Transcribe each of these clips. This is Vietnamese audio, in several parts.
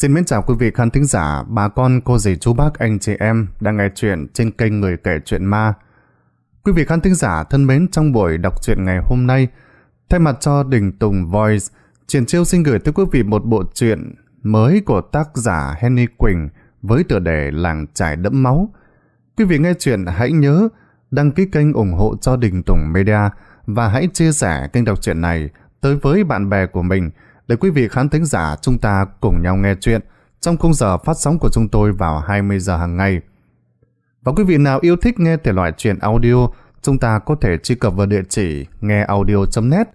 Xin mến chào quý vị khán thính giả, bà con, cô dì, chú bác, anh chị em đang nghe chuyện trên kênh Người Kể Chuyện Ma. Quý vị khán thính giả thân mến trong buổi đọc truyện ngày hôm nay, thay mặt cho Đình Tùng Voice, Triển Chiêu xin gửi tới quý vị một bộ truyện mới của tác giả Henny Quỳnh với tựa đề Làng Trải Đẫm Máu. Quý vị nghe chuyện hãy nhớ đăng ký kênh ủng hộ cho Đình Tùng Media và hãy chia sẻ kênh đọc truyện này tới với bạn bè của mình để quý vị khán thính giả chúng ta cùng nhau nghe chuyện trong khung giờ phát sóng của chúng tôi vào 20 giờ hàng ngày. Và quý vị nào yêu thích nghe thể loại truyện audio, chúng ta có thể truy cập vào địa chỉ ngheaudio.net.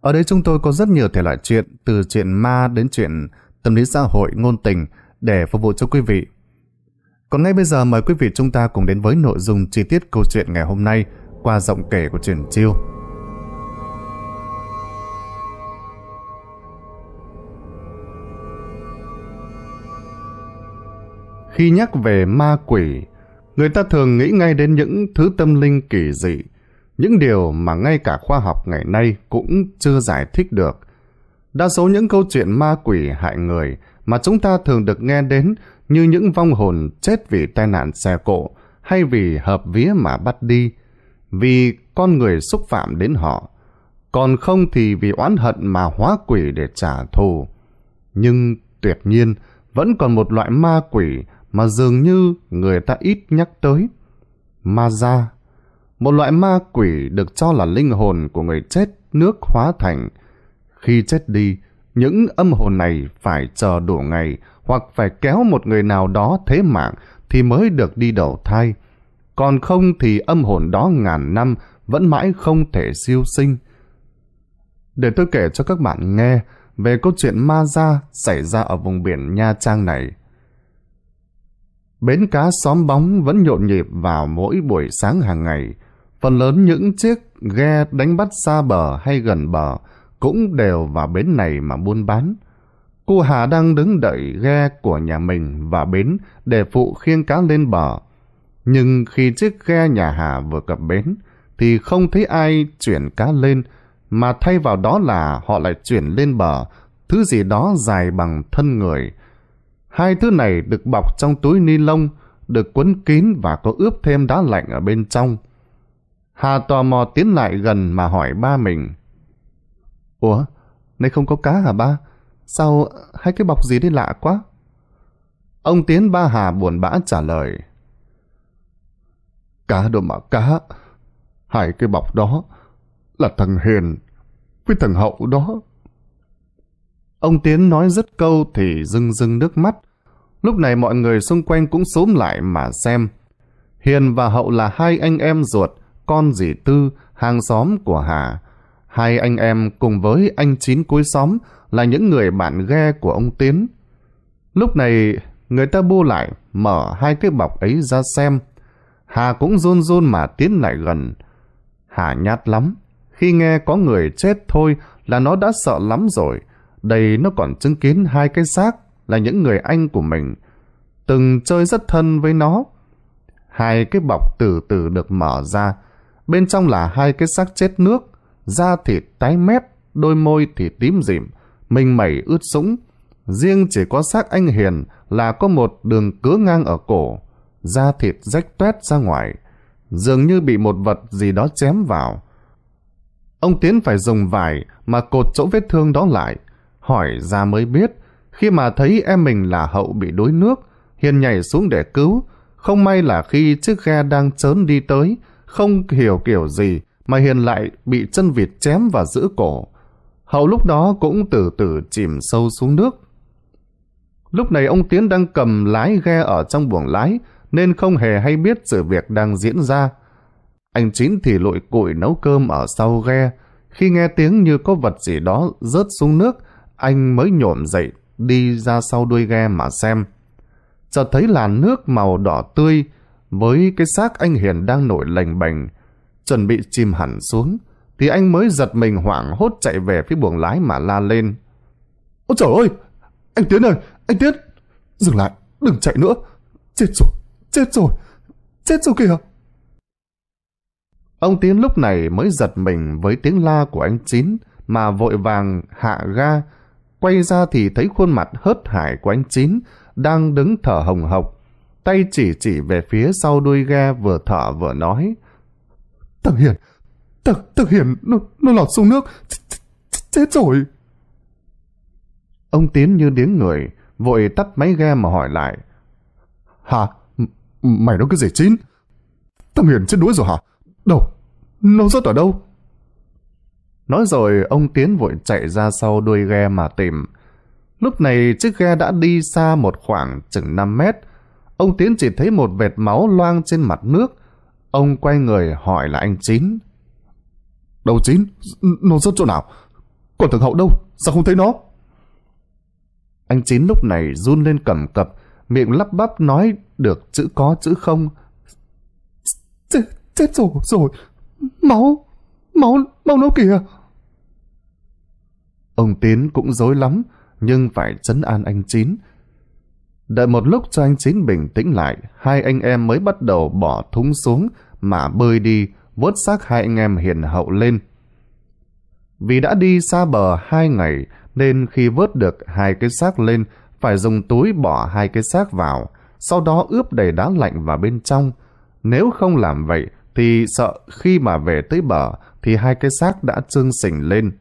Ở đây chúng tôi có rất nhiều thể loại truyện, từ truyện ma đến truyện tâm lý xã hội, ngôn tình để phục vụ cho quý vị. Còn ngay bây giờ mời quý vị chúng ta cùng đến với nội dung chi tiết câu chuyện ngày hôm nay qua giọng kể của truyền chiêu. Khi nhắc về ma quỷ, người ta thường nghĩ ngay đến những thứ tâm linh kỳ dị, những điều mà ngay cả khoa học ngày nay cũng chưa giải thích được. Đa số những câu chuyện ma quỷ hại người mà chúng ta thường được nghe đến như những vong hồn chết vì tai nạn xe cộ hay vì hợp vía mà bắt đi, vì con người xúc phạm đến họ, còn không thì vì oán hận mà hóa quỷ để trả thù. Nhưng tuyệt nhiên, vẫn còn một loại ma quỷ mà dường như người ta ít nhắc tới. Ma gia, một loại ma quỷ được cho là linh hồn của người chết nước hóa thành. Khi chết đi, những âm hồn này phải chờ đủ ngày hoặc phải kéo một người nào đó thế mạng thì mới được đi đầu thai. Còn không thì âm hồn đó ngàn năm vẫn mãi không thể siêu sinh. Để tôi kể cho các bạn nghe về câu chuyện ma gia xảy ra ở vùng biển Nha Trang này. Bến cá xóm bóng vẫn nhộn nhịp vào mỗi buổi sáng hàng ngày. Phần lớn những chiếc ghe đánh bắt xa bờ hay gần bờ cũng đều vào bến này mà buôn bán. Cô Hà đang đứng đợi ghe của nhà mình và bến để phụ khiêng cá lên bờ. Nhưng khi chiếc ghe nhà Hà vừa cập bến, thì không thấy ai chuyển cá lên, mà thay vào đó là họ lại chuyển lên bờ, thứ gì đó dài bằng thân người, Hai thứ này được bọc trong túi ni lông, được quấn kín và có ướp thêm đá lạnh ở bên trong. Hà tò mò tiến lại gần mà hỏi ba mình. Ủa, nay không có cá hả ba? Sao hai cái bọc gì đấy lạ quá? Ông Tiến ba Hà buồn bã trả lời. Cá đâu mà cá. Hai cái bọc đó là thằng Hiền với thằng Hậu đó. Ông Tiến nói dứt câu thì rưng rưng nước mắt. Lúc này mọi người xung quanh cũng xúm lại mà xem. Hiền và Hậu là hai anh em ruột, con dì Tư, hàng xóm của Hà. Hai anh em cùng với anh Chín cuối xóm là những người bạn ghe của ông Tiến. Lúc này người ta bu lại, mở hai cái bọc ấy ra xem. Hà cũng run run mà tiến lại gần. Hà nhát lắm. Khi nghe có người chết thôi là nó đã sợ lắm rồi. Đây nó còn chứng kiến hai cái xác là những người anh của mình, từng chơi rất thân với nó. Hai cái bọc từ từ được mở ra, bên trong là hai cái xác chết nước, da thịt tái mét, đôi môi thì tím dịm, mình mẩy ướt sũng. Riêng chỉ có xác anh Hiền là có một đường cứa ngang ở cổ, da thịt rách toét ra ngoài, dường như bị một vật gì đó chém vào. Ông Tiến phải dùng vải mà cột chỗ vết thương đó lại, hỏi ra mới biết khi mà thấy em mình là hậu bị đuối nước, Hiền nhảy xuống để cứu. Không may là khi chiếc ghe đang trớn đi tới, không hiểu kiểu gì mà Hiền lại bị chân vịt chém và giữ cổ. Hậu lúc đó cũng từ từ chìm sâu xuống nước. Lúc này ông Tiến đang cầm lái ghe ở trong buồng lái, nên không hề hay biết sự việc đang diễn ra. Anh Chín thì lội cụi nấu cơm ở sau ghe. Khi nghe tiếng như có vật gì đó rớt xuống nước, anh mới nhổm dậy đi ra sau đuôi ghe mà xem. Chợt thấy làn nước màu đỏ tươi với cái xác anh Hiền đang nổi lành bành, chuẩn bị chìm hẳn xuống, thì anh mới giật mình hoảng hốt chạy về phía buồng lái mà la lên. Ôi trời ơi! Anh Tiến ơi! Anh Tiến! Dừng lại! Đừng chạy nữa! Chết rồi! Chết rồi! Chết rồi kìa! Ông Tiến lúc này mới giật mình với tiếng la của anh Chín mà vội vàng hạ ga Quay ra thì thấy khuôn mặt hớt hải của anh Chín đang đứng thở hồng hộc. Tay chỉ chỉ về phía sau đuôi ghe vừa thở vừa nói. Tờ hiển, Tờ, tờ hiển, Nó, nó lọt xuống nước! Ch ch ch chết rồi! Ông Tiến như điếng người, vội tắt máy ghe mà hỏi lại. Hả? M mày nói cái gì Chín? Tâm hiển chết đuối rồi hả? Đâu? Nó rớt ở đâu? Nói rồi ông Tiến vội chạy ra sau đuôi ghe mà tìm. Lúc này chiếc ghe đã đi xa một khoảng chừng 5 mét. Ông Tiến chỉ thấy một vệt máu loang trên mặt nước. Ông quay người hỏi là anh Chín. Đâu Chín? Nó rớt chỗ nào? Còn thằng Hậu đâu? Sao không thấy nó? Anh Chín lúc này run lên cầm cập, miệng lắp bắp nói được chữ có chữ không. Chết, chết rồi, rồi. Máu, máu, máu nó kìa. Ông Tiến cũng dối lắm, nhưng phải chấn an anh Chín. Đợi một lúc cho anh Chín bình tĩnh lại, hai anh em mới bắt đầu bỏ thúng xuống mà bơi đi, vớt xác hai anh em hiền hậu lên. Vì đã đi xa bờ hai ngày, nên khi vớt được hai cái xác lên, phải dùng túi bỏ hai cái xác vào, sau đó ướp đầy đá lạnh vào bên trong. Nếu không làm vậy, thì sợ khi mà về tới bờ, thì hai cái xác đã trương sình lên.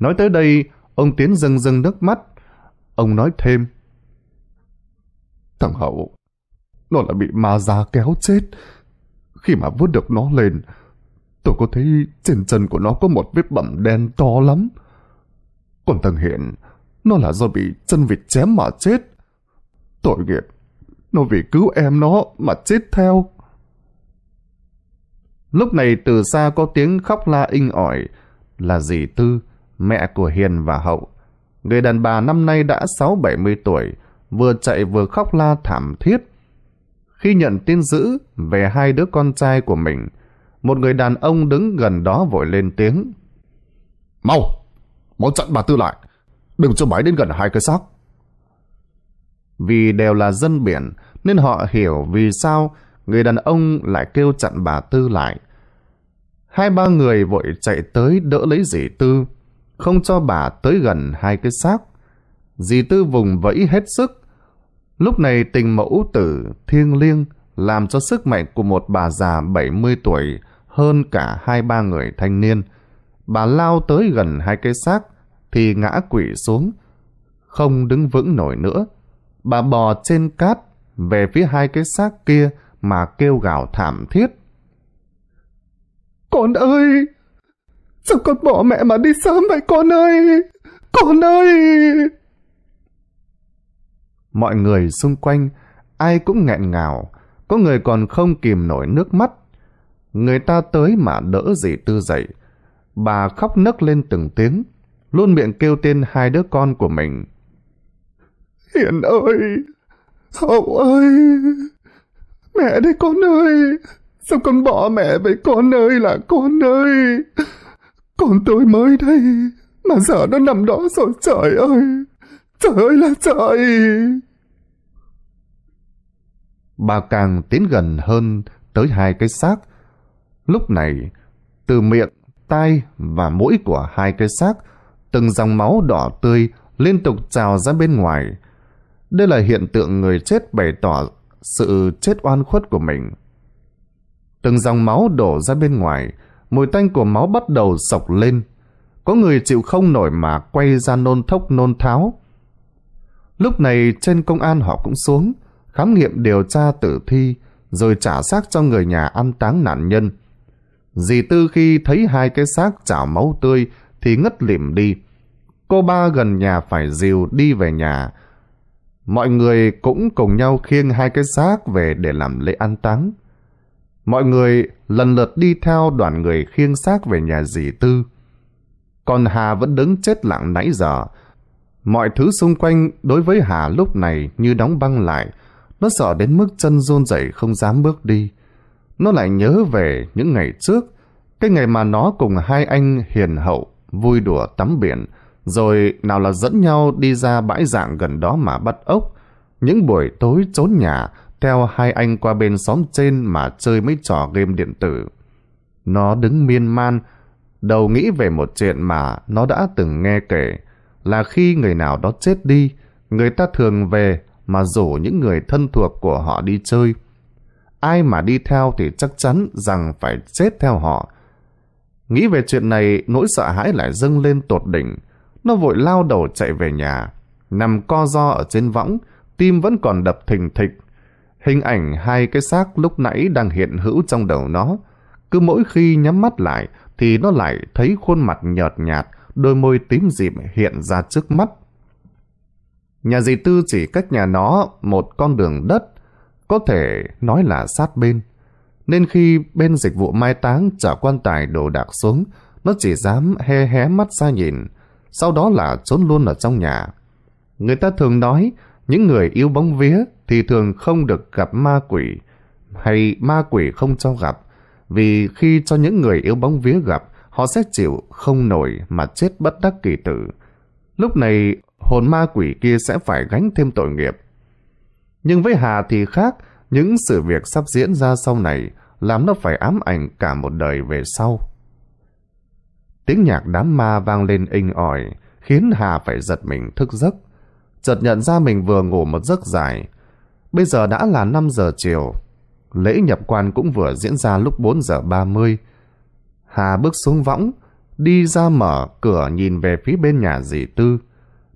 Nói tới đây, ông Tiến dâng dâng nước mắt. Ông nói thêm. Thằng Hậu, nó là bị ma già kéo chết. Khi mà vớt được nó lên, tôi có thấy trên chân của nó có một vết bầm đen to lắm. Còn thằng Hiện, nó là do bị chân vịt chém mà chết. Tội nghiệp, nó vì cứu em nó mà chết theo. Lúc này từ xa có tiếng khóc la inh ỏi là dì Tư mẹ của Hiền và Hậu. Người đàn bà năm nay đã 6-70 tuổi, vừa chạy vừa khóc la thảm thiết. Khi nhận tin dữ về hai đứa con trai của mình, một người đàn ông đứng gần đó vội lên tiếng. Mau! Mau chặn bà Tư lại! Đừng cho bà đến gần hai cái xác. Vì đều là dân biển, nên họ hiểu vì sao người đàn ông lại kêu chặn bà Tư lại. Hai ba người vội chạy tới đỡ lấy dì Tư, không cho bà tới gần hai cái xác. Dì Tư vùng vẫy hết sức. Lúc này tình mẫu tử thiêng liêng làm cho sức mạnh của một bà già 70 tuổi hơn cả hai ba người thanh niên. Bà lao tới gần hai cái xác thì ngã quỷ xuống, không đứng vững nổi nữa. Bà bò trên cát về phía hai cái xác kia mà kêu gào thảm thiết. Con ơi! Sao con bỏ mẹ mà đi sớm vậy con ơi? Con ơi! Mọi người xung quanh, ai cũng nghẹn ngào, có người còn không kìm nổi nước mắt. Người ta tới mà đỡ gì tư dậy. Bà khóc nấc lên từng tiếng, luôn miệng kêu tên hai đứa con của mình. Hiền ơi! Hậu ơi! Mẹ đây con ơi! Sao con bỏ mẹ vậy con ơi là con ơi! Con tôi mới đây, mà giờ nó nằm đó rồi trời ơi, trời ơi là trời. Bà càng tiến gần hơn tới hai cái xác. Lúc này, từ miệng, tai và mũi của hai cái xác, từng dòng máu đỏ tươi liên tục trào ra bên ngoài. Đây là hiện tượng người chết bày tỏ sự chết oan khuất của mình. Từng dòng máu đổ ra bên ngoài, mùi tanh của máu bắt đầu sọc lên. Có người chịu không nổi mà quay ra nôn thốc nôn tháo. Lúc này trên công an họ cũng xuống, khám nghiệm điều tra tử thi, rồi trả xác cho người nhà an táng nạn nhân. Dì Tư khi thấy hai cái xác chảo máu tươi thì ngất lịm đi. Cô ba gần nhà phải dìu đi về nhà. Mọi người cũng cùng nhau khiêng hai cái xác về để làm lễ an táng. Mọi người lần lượt đi theo đoàn người khiêng xác về nhà dì Tư. Còn Hà vẫn đứng chết lặng nãy giờ. Mọi thứ xung quanh đối với Hà lúc này như đóng băng lại. Nó sợ đến mức chân run rẩy không dám bước đi. Nó lại nhớ về những ngày trước, cái ngày mà nó cùng hai anh hiền hậu vui đùa tắm biển, rồi nào là dẫn nhau đi ra bãi dạng gần đó mà bắt ốc. Những buổi tối trốn nhà, theo hai anh qua bên xóm trên mà chơi mấy trò game điện tử. Nó đứng miên man, đầu nghĩ về một chuyện mà nó đã từng nghe kể, là khi người nào đó chết đi, người ta thường về mà rủ những người thân thuộc của họ đi chơi. Ai mà đi theo thì chắc chắn rằng phải chết theo họ. Nghĩ về chuyện này, nỗi sợ hãi lại dâng lên tột đỉnh. Nó vội lao đầu chạy về nhà, nằm co do ở trên võng, tim vẫn còn đập thình thịch Hình ảnh hai cái xác lúc nãy đang hiện hữu trong đầu nó. Cứ mỗi khi nhắm mắt lại thì nó lại thấy khuôn mặt nhợt nhạt, đôi môi tím dịm hiện ra trước mắt. Nhà dì Tư chỉ cách nhà nó một con đường đất, có thể nói là sát bên. Nên khi bên dịch vụ mai táng trả quan tài đồ đạc xuống, nó chỉ dám hé hé mắt ra nhìn, sau đó là trốn luôn ở trong nhà. Người ta thường nói những người yêu bóng vía thì thường không được gặp ma quỷ, hay ma quỷ không cho gặp, vì khi cho những người yêu bóng vía gặp, họ sẽ chịu không nổi mà chết bất đắc kỳ tử. Lúc này, hồn ma quỷ kia sẽ phải gánh thêm tội nghiệp. Nhưng với Hà thì khác, những sự việc sắp diễn ra sau này làm nó phải ám ảnh cả một đời về sau. Tiếng nhạc đám ma vang lên inh ỏi, khiến Hà phải giật mình thức giấc chợt nhận ra mình vừa ngủ một giấc dài. Bây giờ đã là 5 giờ chiều. Lễ nhập quan cũng vừa diễn ra lúc 4 giờ 30. Hà bước xuống võng, đi ra mở cửa nhìn về phía bên nhà dì Tư.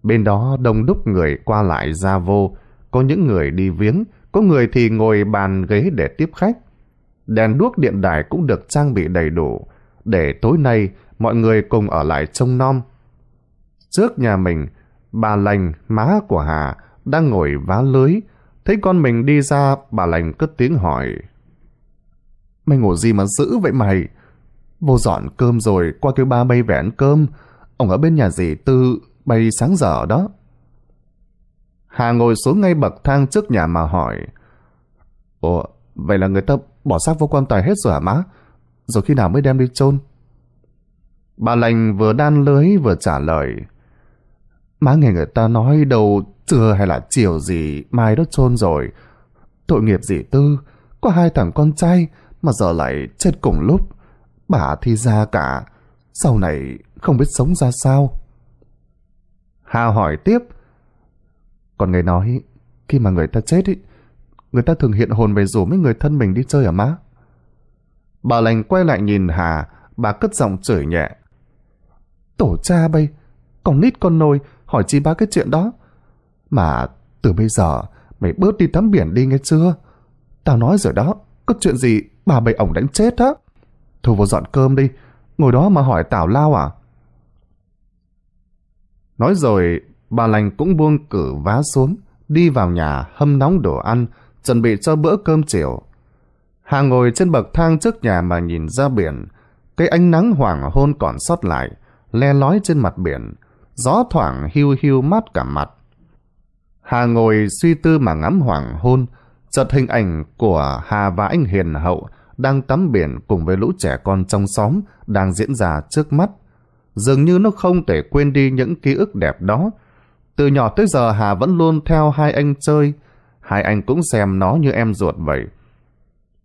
Bên đó đông đúc người qua lại ra vô, có những người đi viếng, có người thì ngồi bàn ghế để tiếp khách. Đèn đuốc điện đài cũng được trang bị đầy đủ, để tối nay mọi người cùng ở lại trông nom. Trước nhà mình, bà lành, má của Hà, đang ngồi vá lưới. Thấy con mình đi ra, bà lành cất tiếng hỏi. Mày ngủ gì mà dữ vậy mày? Vô dọn cơm rồi, qua kêu ba bay về ăn cơm. Ông ở bên nhà dì Tư, bay sáng giờ đó. Hà ngồi xuống ngay bậc thang trước nhà mà hỏi. Ủa, vậy là người ta bỏ xác vô quan tài hết rồi hả má? Rồi khi nào mới đem đi chôn Bà lành vừa đan lưới vừa trả lời. Má nghe người ta nói đầu trưa hay là chiều gì mai đốt chôn rồi. Tội nghiệp gì tư, có hai thằng con trai mà giờ lại chết cùng lúc. Bà thì ra cả, sau này không biết sống ra sao. Hà hỏi tiếp. Còn người nói, khi mà người ta chết ý, người ta thường hiện hồn về rủ mấy người thân mình đi chơi ở à má. Bà lành quay lại nhìn Hà, bà cất giọng chửi nhẹ. Tổ cha bây, còn nít con nôi, hỏi chi ba cái chuyện đó. Mà từ bây giờ mày bớt đi tắm biển đi nghe chưa? Tao nói rồi đó, có chuyện gì bà bày ổng đánh chết á. Thôi vô dọn cơm đi, ngồi đó mà hỏi tào lao à? Nói rồi, bà lành cũng buông cử vá xuống, đi vào nhà hâm nóng đồ ăn, chuẩn bị cho bữa cơm chiều. Hà ngồi trên bậc thang trước nhà mà nhìn ra biển, cái ánh nắng hoàng hôn còn sót lại, le lói trên mặt biển, gió thoảng hiu hiu mát cả mặt. Hà ngồi suy tư mà ngắm hoàng hôn, chợt hình ảnh của Hà và anh Hiền Hậu đang tắm biển cùng với lũ trẻ con trong xóm đang diễn ra trước mắt. Dường như nó không thể quên đi những ký ức đẹp đó. Từ nhỏ tới giờ Hà vẫn luôn theo hai anh chơi, hai anh cũng xem nó như em ruột vậy.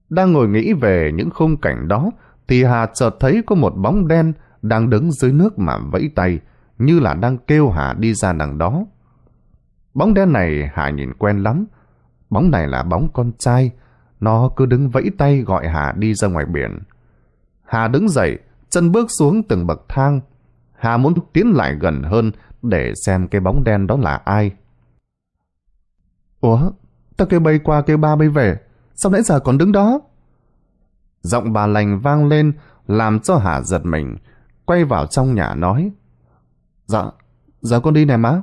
Đang ngồi nghĩ về những khung cảnh đó, thì Hà chợt thấy có một bóng đen đang đứng dưới nước mà vẫy tay, như là đang kêu Hà đi ra đằng đó. Bóng đen này Hà nhìn quen lắm. Bóng này là bóng con trai. Nó cứ đứng vẫy tay gọi Hà đi ra ngoài biển. Hà đứng dậy, chân bước xuống từng bậc thang. Hà muốn tiến lại gần hơn để xem cái bóng đen đó là ai. Ủa, ta kêu bay qua kêu ba bay về, sao nãy giờ còn đứng đó? Giọng bà lành vang lên, làm cho Hà giật mình, quay vào trong nhà nói. Dạ, dạ con đi nè má.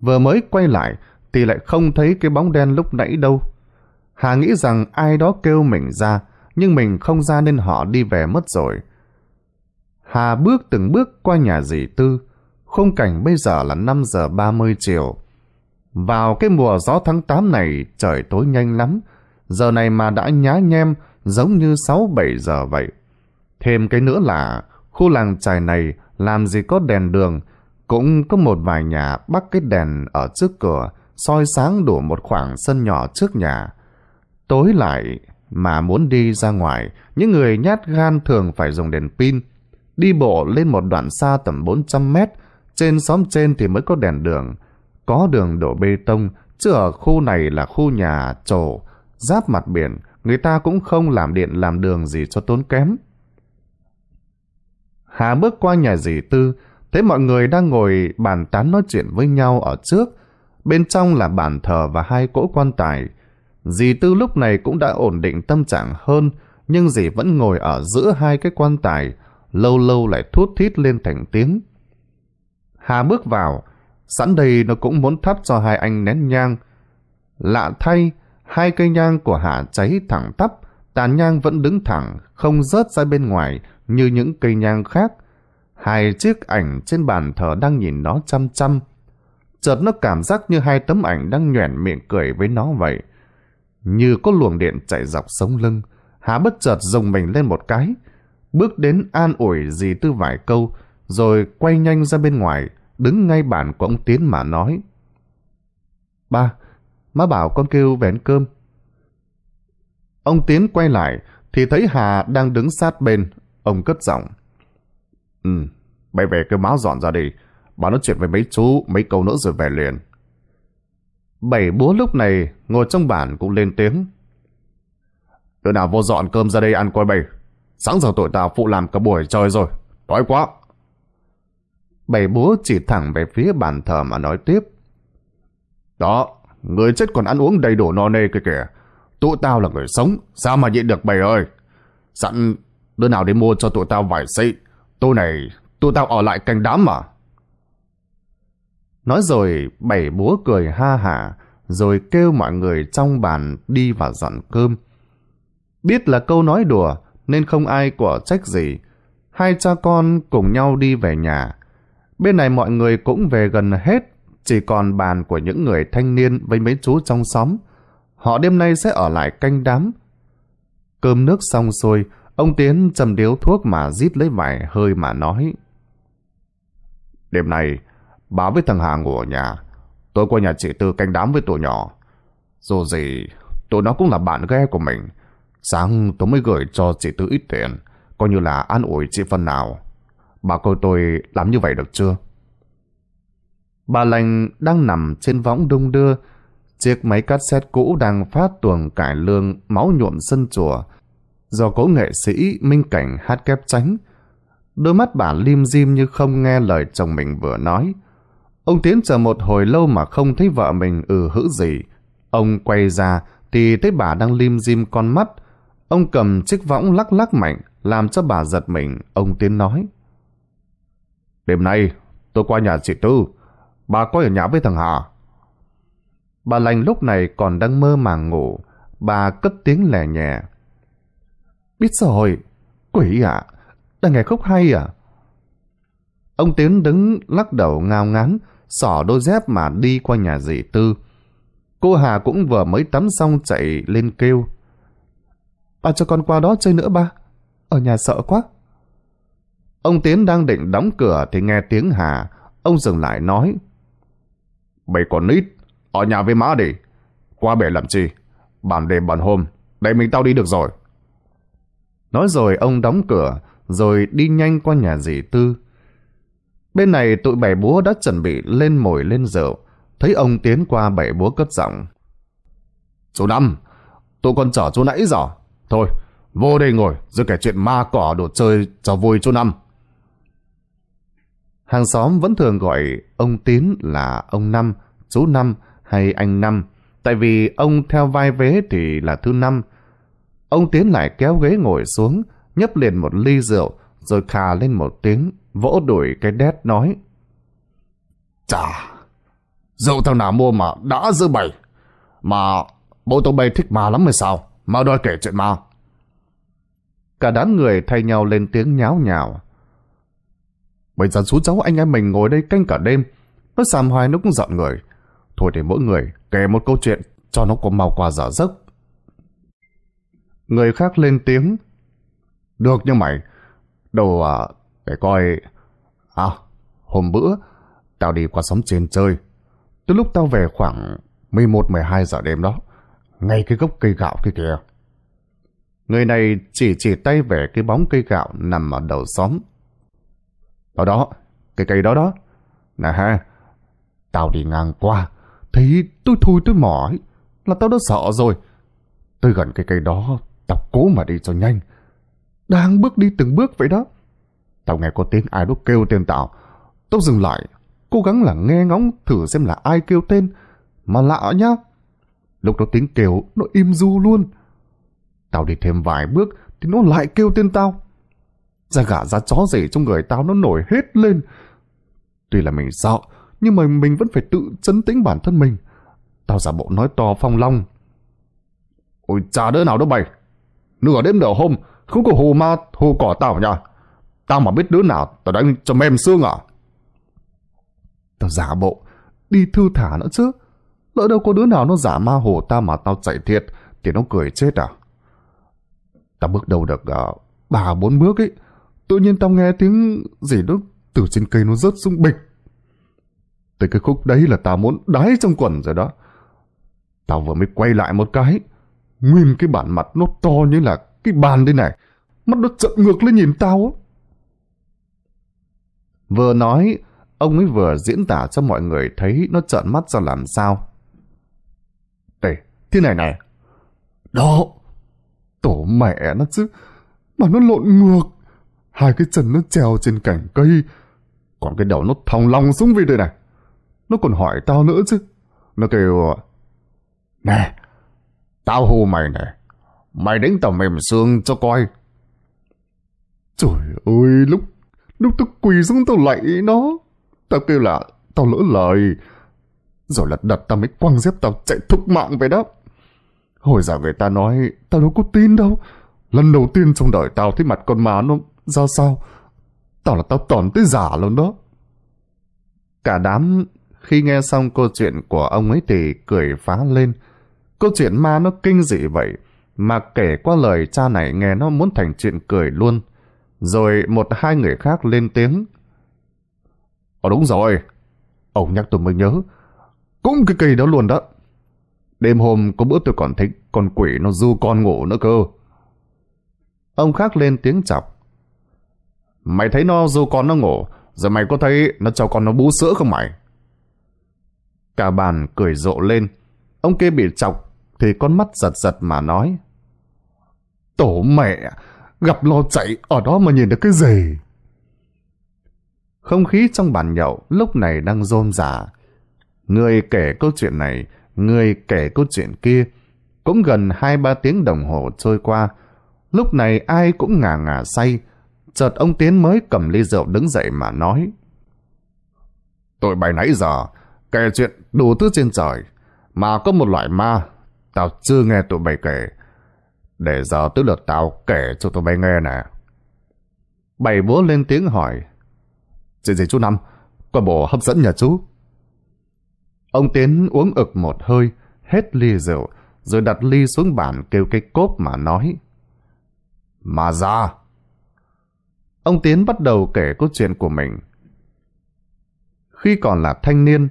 Vừa mới quay lại thì lại không thấy cái bóng đen lúc nãy đâu. Hà nghĩ rằng ai đó kêu mình ra, nhưng mình không ra nên họ đi về mất rồi. Hà bước từng bước qua nhà dì Tư. Khung cảnh bây giờ là 5 giờ 30 chiều. Vào cái mùa gió tháng 8 này trời tối nhanh lắm. Giờ này mà đã nhá nhem giống như 6-7 giờ vậy. Thêm cái nữa là khu làng trài này làm gì có đèn đường, cũng có một vài nhà bắt cái đèn ở trước cửa, soi sáng đủ một khoảng sân nhỏ trước nhà. Tối lại mà muốn đi ra ngoài, những người nhát gan thường phải dùng đèn pin. Đi bộ lên một đoạn xa tầm 400 mét, trên xóm trên thì mới có đèn đường. Có đường đổ bê tông, chứ ở khu này là khu nhà trổ, giáp mặt biển, người ta cũng không làm điện làm đường gì cho tốn kém. Hà bước qua nhà dì Tư, thấy mọi người đang ngồi bàn tán nói chuyện với nhau ở trước. Bên trong là bàn thờ và hai cỗ quan tài. Dì Tư lúc này cũng đã ổn định tâm trạng hơn, nhưng dì vẫn ngồi ở giữa hai cái quan tài, lâu lâu lại thút thít lên thành tiếng. Hà bước vào, sẵn đây nó cũng muốn thắp cho hai anh nén nhang. Lạ thay, hai cây nhang của Hà cháy thẳng tắp, tàn nhang vẫn đứng thẳng, không rớt ra bên ngoài, như những cây nhang khác. Hai chiếc ảnh trên bàn thờ đang nhìn nó chăm chăm. Chợt nó cảm giác như hai tấm ảnh đang nhoẻn miệng cười với nó vậy. Như có luồng điện chạy dọc sống lưng, Hà bất chợt dùng mình lên một cái, bước đến an ủi gì tư vài câu, rồi quay nhanh ra bên ngoài, đứng ngay bàn của ông Tiến mà nói. Ba, má bảo con kêu về ăn cơm. Ông Tiến quay lại, thì thấy Hà đang đứng sát bên, Ông cất giọng. Ừ, bay về cái máu dọn ra đi. Bà nói chuyện với mấy chú mấy câu nữa rồi về liền. Bảy bố lúc này ngồi trong bản cũng lên tiếng. Đứa nào vô dọn cơm ra đây ăn coi bầy. Sáng giờ tội tao phụ làm cả buổi trời rồi. Đói quá. Bảy bố chỉ thẳng về phía bàn thờ mà nói tiếp. Đó, người chết còn ăn uống đầy đủ no nê kìa kìa. Tụi tao là người sống, sao mà nhịn được bầy ơi. Sẵn Đứa nào đi mua cho tụi tao vải xị. Tôi này, tụi tao ở lại canh đám mà. Nói rồi, bảy búa cười ha hả, rồi kêu mọi người trong bàn đi vào dọn cơm. Biết là câu nói đùa, nên không ai quả trách gì. Hai cha con cùng nhau đi về nhà. Bên này mọi người cũng về gần hết, chỉ còn bàn của những người thanh niên với mấy chú trong xóm. Họ đêm nay sẽ ở lại canh đám. Cơm nước xong xuôi, Ông Tiến chầm điếu thuốc mà rít lấy vải hơi mà nói. Đêm nay, báo với thằng Hà ngủ ở nhà. Tôi qua nhà chị Tư canh đám với tụi nhỏ. Dù gì, tụi nó cũng là bạn ghe của mình. Sáng tôi mới gửi cho chị Tư ít tiền, coi như là an ủi chị phần nào. Bà coi tôi làm như vậy được chưa? Bà lành đang nằm trên võng đung đưa, chiếc máy cassette cũ đang phát tuồng cải lương máu nhuộm sân chùa do cố nghệ sĩ Minh Cảnh hát kép tránh. Đôi mắt bà lim dim như không nghe lời chồng mình vừa nói. Ông Tiến chờ một hồi lâu mà không thấy vợ mình ừ hữ gì. Ông quay ra thì thấy bà đang lim dim con mắt. Ông cầm chiếc võng lắc lắc mạnh làm cho bà giật mình. Ông Tiến nói. Đêm nay tôi qua nhà chị Tư. Bà có ở nhà với thằng Hà. Bà lành lúc này còn đang mơ màng ngủ. Bà cất tiếng lẻ nhẹ Biết rồi. Quỷ ạ. À, đang nghe khúc hay à? Ông Tiến đứng lắc đầu ngao ngán, xỏ đôi dép mà đi qua nhà dì Tư. Cô Hà cũng vừa mới tắm xong chạy lên kêu. Ba cho con qua đó chơi nữa ba. Ở nhà sợ quá. Ông Tiến đang định đóng cửa thì nghe tiếng Hà. Ông dừng lại nói. Mày còn nít, ở nhà với má đi. Qua bể làm chi? Bàn đêm bàn hôm, đây mình tao đi được rồi. Nói rồi ông đóng cửa, rồi đi nhanh qua nhà dì Tư. Bên này tụi bảy búa đã chuẩn bị lên mồi lên rượu, thấy ông tiến qua bảy búa cất giọng. Chú Năm, tụi con chở chú nãy giờ. Thôi, vô đây ngồi, rồi kể chuyện ma cỏ đồ chơi cho vui chú Năm. Hàng xóm vẫn thường gọi ông Tiến là ông Năm, chú Năm hay anh Năm, tại vì ông theo vai vế thì là thứ Năm, Ông Tiến lại kéo ghế ngồi xuống, nhấp liền một ly rượu, rồi khà lên một tiếng, vỗ đuổi cái đét nói. Chà, rượu thằng nào mua mà đã dư bày. Mà bố tôi bay thích ma lắm hay sao? Mau đòi kể chuyện ma. Cả đám người thay nhau lên tiếng nháo nhào. Bây giờ chú cháu anh em mình ngồi đây canh cả đêm, nó sàm hoài nó cũng giận người. Thôi để mỗi người kể một câu chuyện cho nó có mau qua giả giấc Người khác lên tiếng. Được nhưng mày, đồ à, để coi... À, hôm bữa, tao đi qua xóm trên chơi. Từ lúc tao về khoảng 11-12 giờ đêm đó, ngay cái gốc cây gạo kia kìa. Người này chỉ chỉ tay về cái bóng cây gạo nằm ở đầu xóm. Đó đó, cái cây đó đó. Nè ha, tao đi ngang qua, thấy tôi thui tôi mỏi, là tao đã sợ rồi. Tôi gần cái cây đó, Tao cố mà đi cho nhanh. Đang bước đi từng bước vậy đó. Tao nghe có tiếng ai đó kêu tên tao. Tao dừng lại, cố gắng là nghe ngóng thử xem là ai kêu tên. Mà lạ nhá. Lúc đó tiếng kêu nó im du luôn. Tao đi thêm vài bước thì nó lại kêu tên tao. Da gã da chó rể trong người tao nó nổi hết lên. Tuy là mình sợ, nhưng mà mình vẫn phải tự chấn tĩnh bản thân mình. Tao giả bộ nói to phong long. Ôi cha đỡ nào đó bày, nửa đêm nửa hôm không có hù ma hù cỏ tao nha tao mà biết đứa nào tao đánh cho mềm xương à tao giả bộ đi thư thả nữa chứ lỡ đâu có đứa nào nó giả ma hồ tao mà tao chạy thiệt thì nó cười chết à tao bước đầu được uh, ba bốn bước ấy tự nhiên tao nghe tiếng gì đó từ trên cây nó rớt xuống bịch từ cái khúc đấy là tao muốn đái trong quần rồi đó tao vừa mới quay lại một cái Nguyên cái bản mặt nó to như là cái bàn đây này. Mắt nó trợn ngược lên nhìn tao á. Vừa nói, ông ấy vừa diễn tả cho mọi người thấy nó trợn mắt ra làm sao. Ê, thế này này. Đó, tổ mẹ nó chứ. Mà nó lộn ngược. Hai cái chân nó treo trên cành cây. Còn cái đầu nó thòng lòng xuống vì đây này. Nó còn hỏi tao nữa chứ. Nó kêu... Nè, Tao hù mày này Mày đánh tao mềm xương cho coi Trời ơi lúc Lúc tao quỳ xuống tao lạy nó Tao kêu là Tao lỡ lời Rồi lật đật tao mới quăng dép tao chạy thúc mạng về đó Hồi giờ người ta nói Tao đâu có tin đâu Lần đầu tiên trong đời tao thấy mặt con má nó ra sao Tao là tao tòn tới giả luôn đó Cả đám khi nghe xong câu chuyện của ông ấy thì cười phá lên Câu chuyện ma nó kinh dị vậy, mà kể qua lời cha này nghe nó muốn thành chuyện cười luôn. Rồi một hai người khác lên tiếng. Ờ đúng rồi, ông nhắc tôi mới nhớ. Cũng cái kỳ đó luôn đó. Đêm hôm có bữa tôi còn thích con quỷ nó du con ngủ nữa cơ. Ông khác lên tiếng chọc. Mày thấy nó du con nó ngủ, giờ mày có thấy nó cho con nó bú sữa không mày? Cả bàn cười rộ lên. Ông kia bị chọc thì con mắt giật giật mà nói. Tổ mẹ, gặp lo chạy ở đó mà nhìn được cái gì? Không khí trong bàn nhậu lúc này đang rôm rả. Người kể câu chuyện này, người kể câu chuyện kia. Cũng gần 2-3 tiếng đồng hồ trôi qua. Lúc này ai cũng ngả ngả say. Chợt ông Tiến mới cầm ly rượu đứng dậy mà nói. tội bài nãy giờ, kể chuyện đủ thứ trên trời. Mà có một loại ma Tao chưa nghe tụi mày kể. Để giờ tới lượt tao kể cho tụi mày nghe nè. Bảy búa lên tiếng hỏi. Chuyện gì chú Năm? Quả bổ hấp dẫn nhà chú. Ông Tiến uống ực một hơi, hết ly rượu, rồi đặt ly xuống bàn kêu cái cốp mà nói. Mà ra! Ông Tiến bắt đầu kể câu chuyện của mình. Khi còn là thanh niên,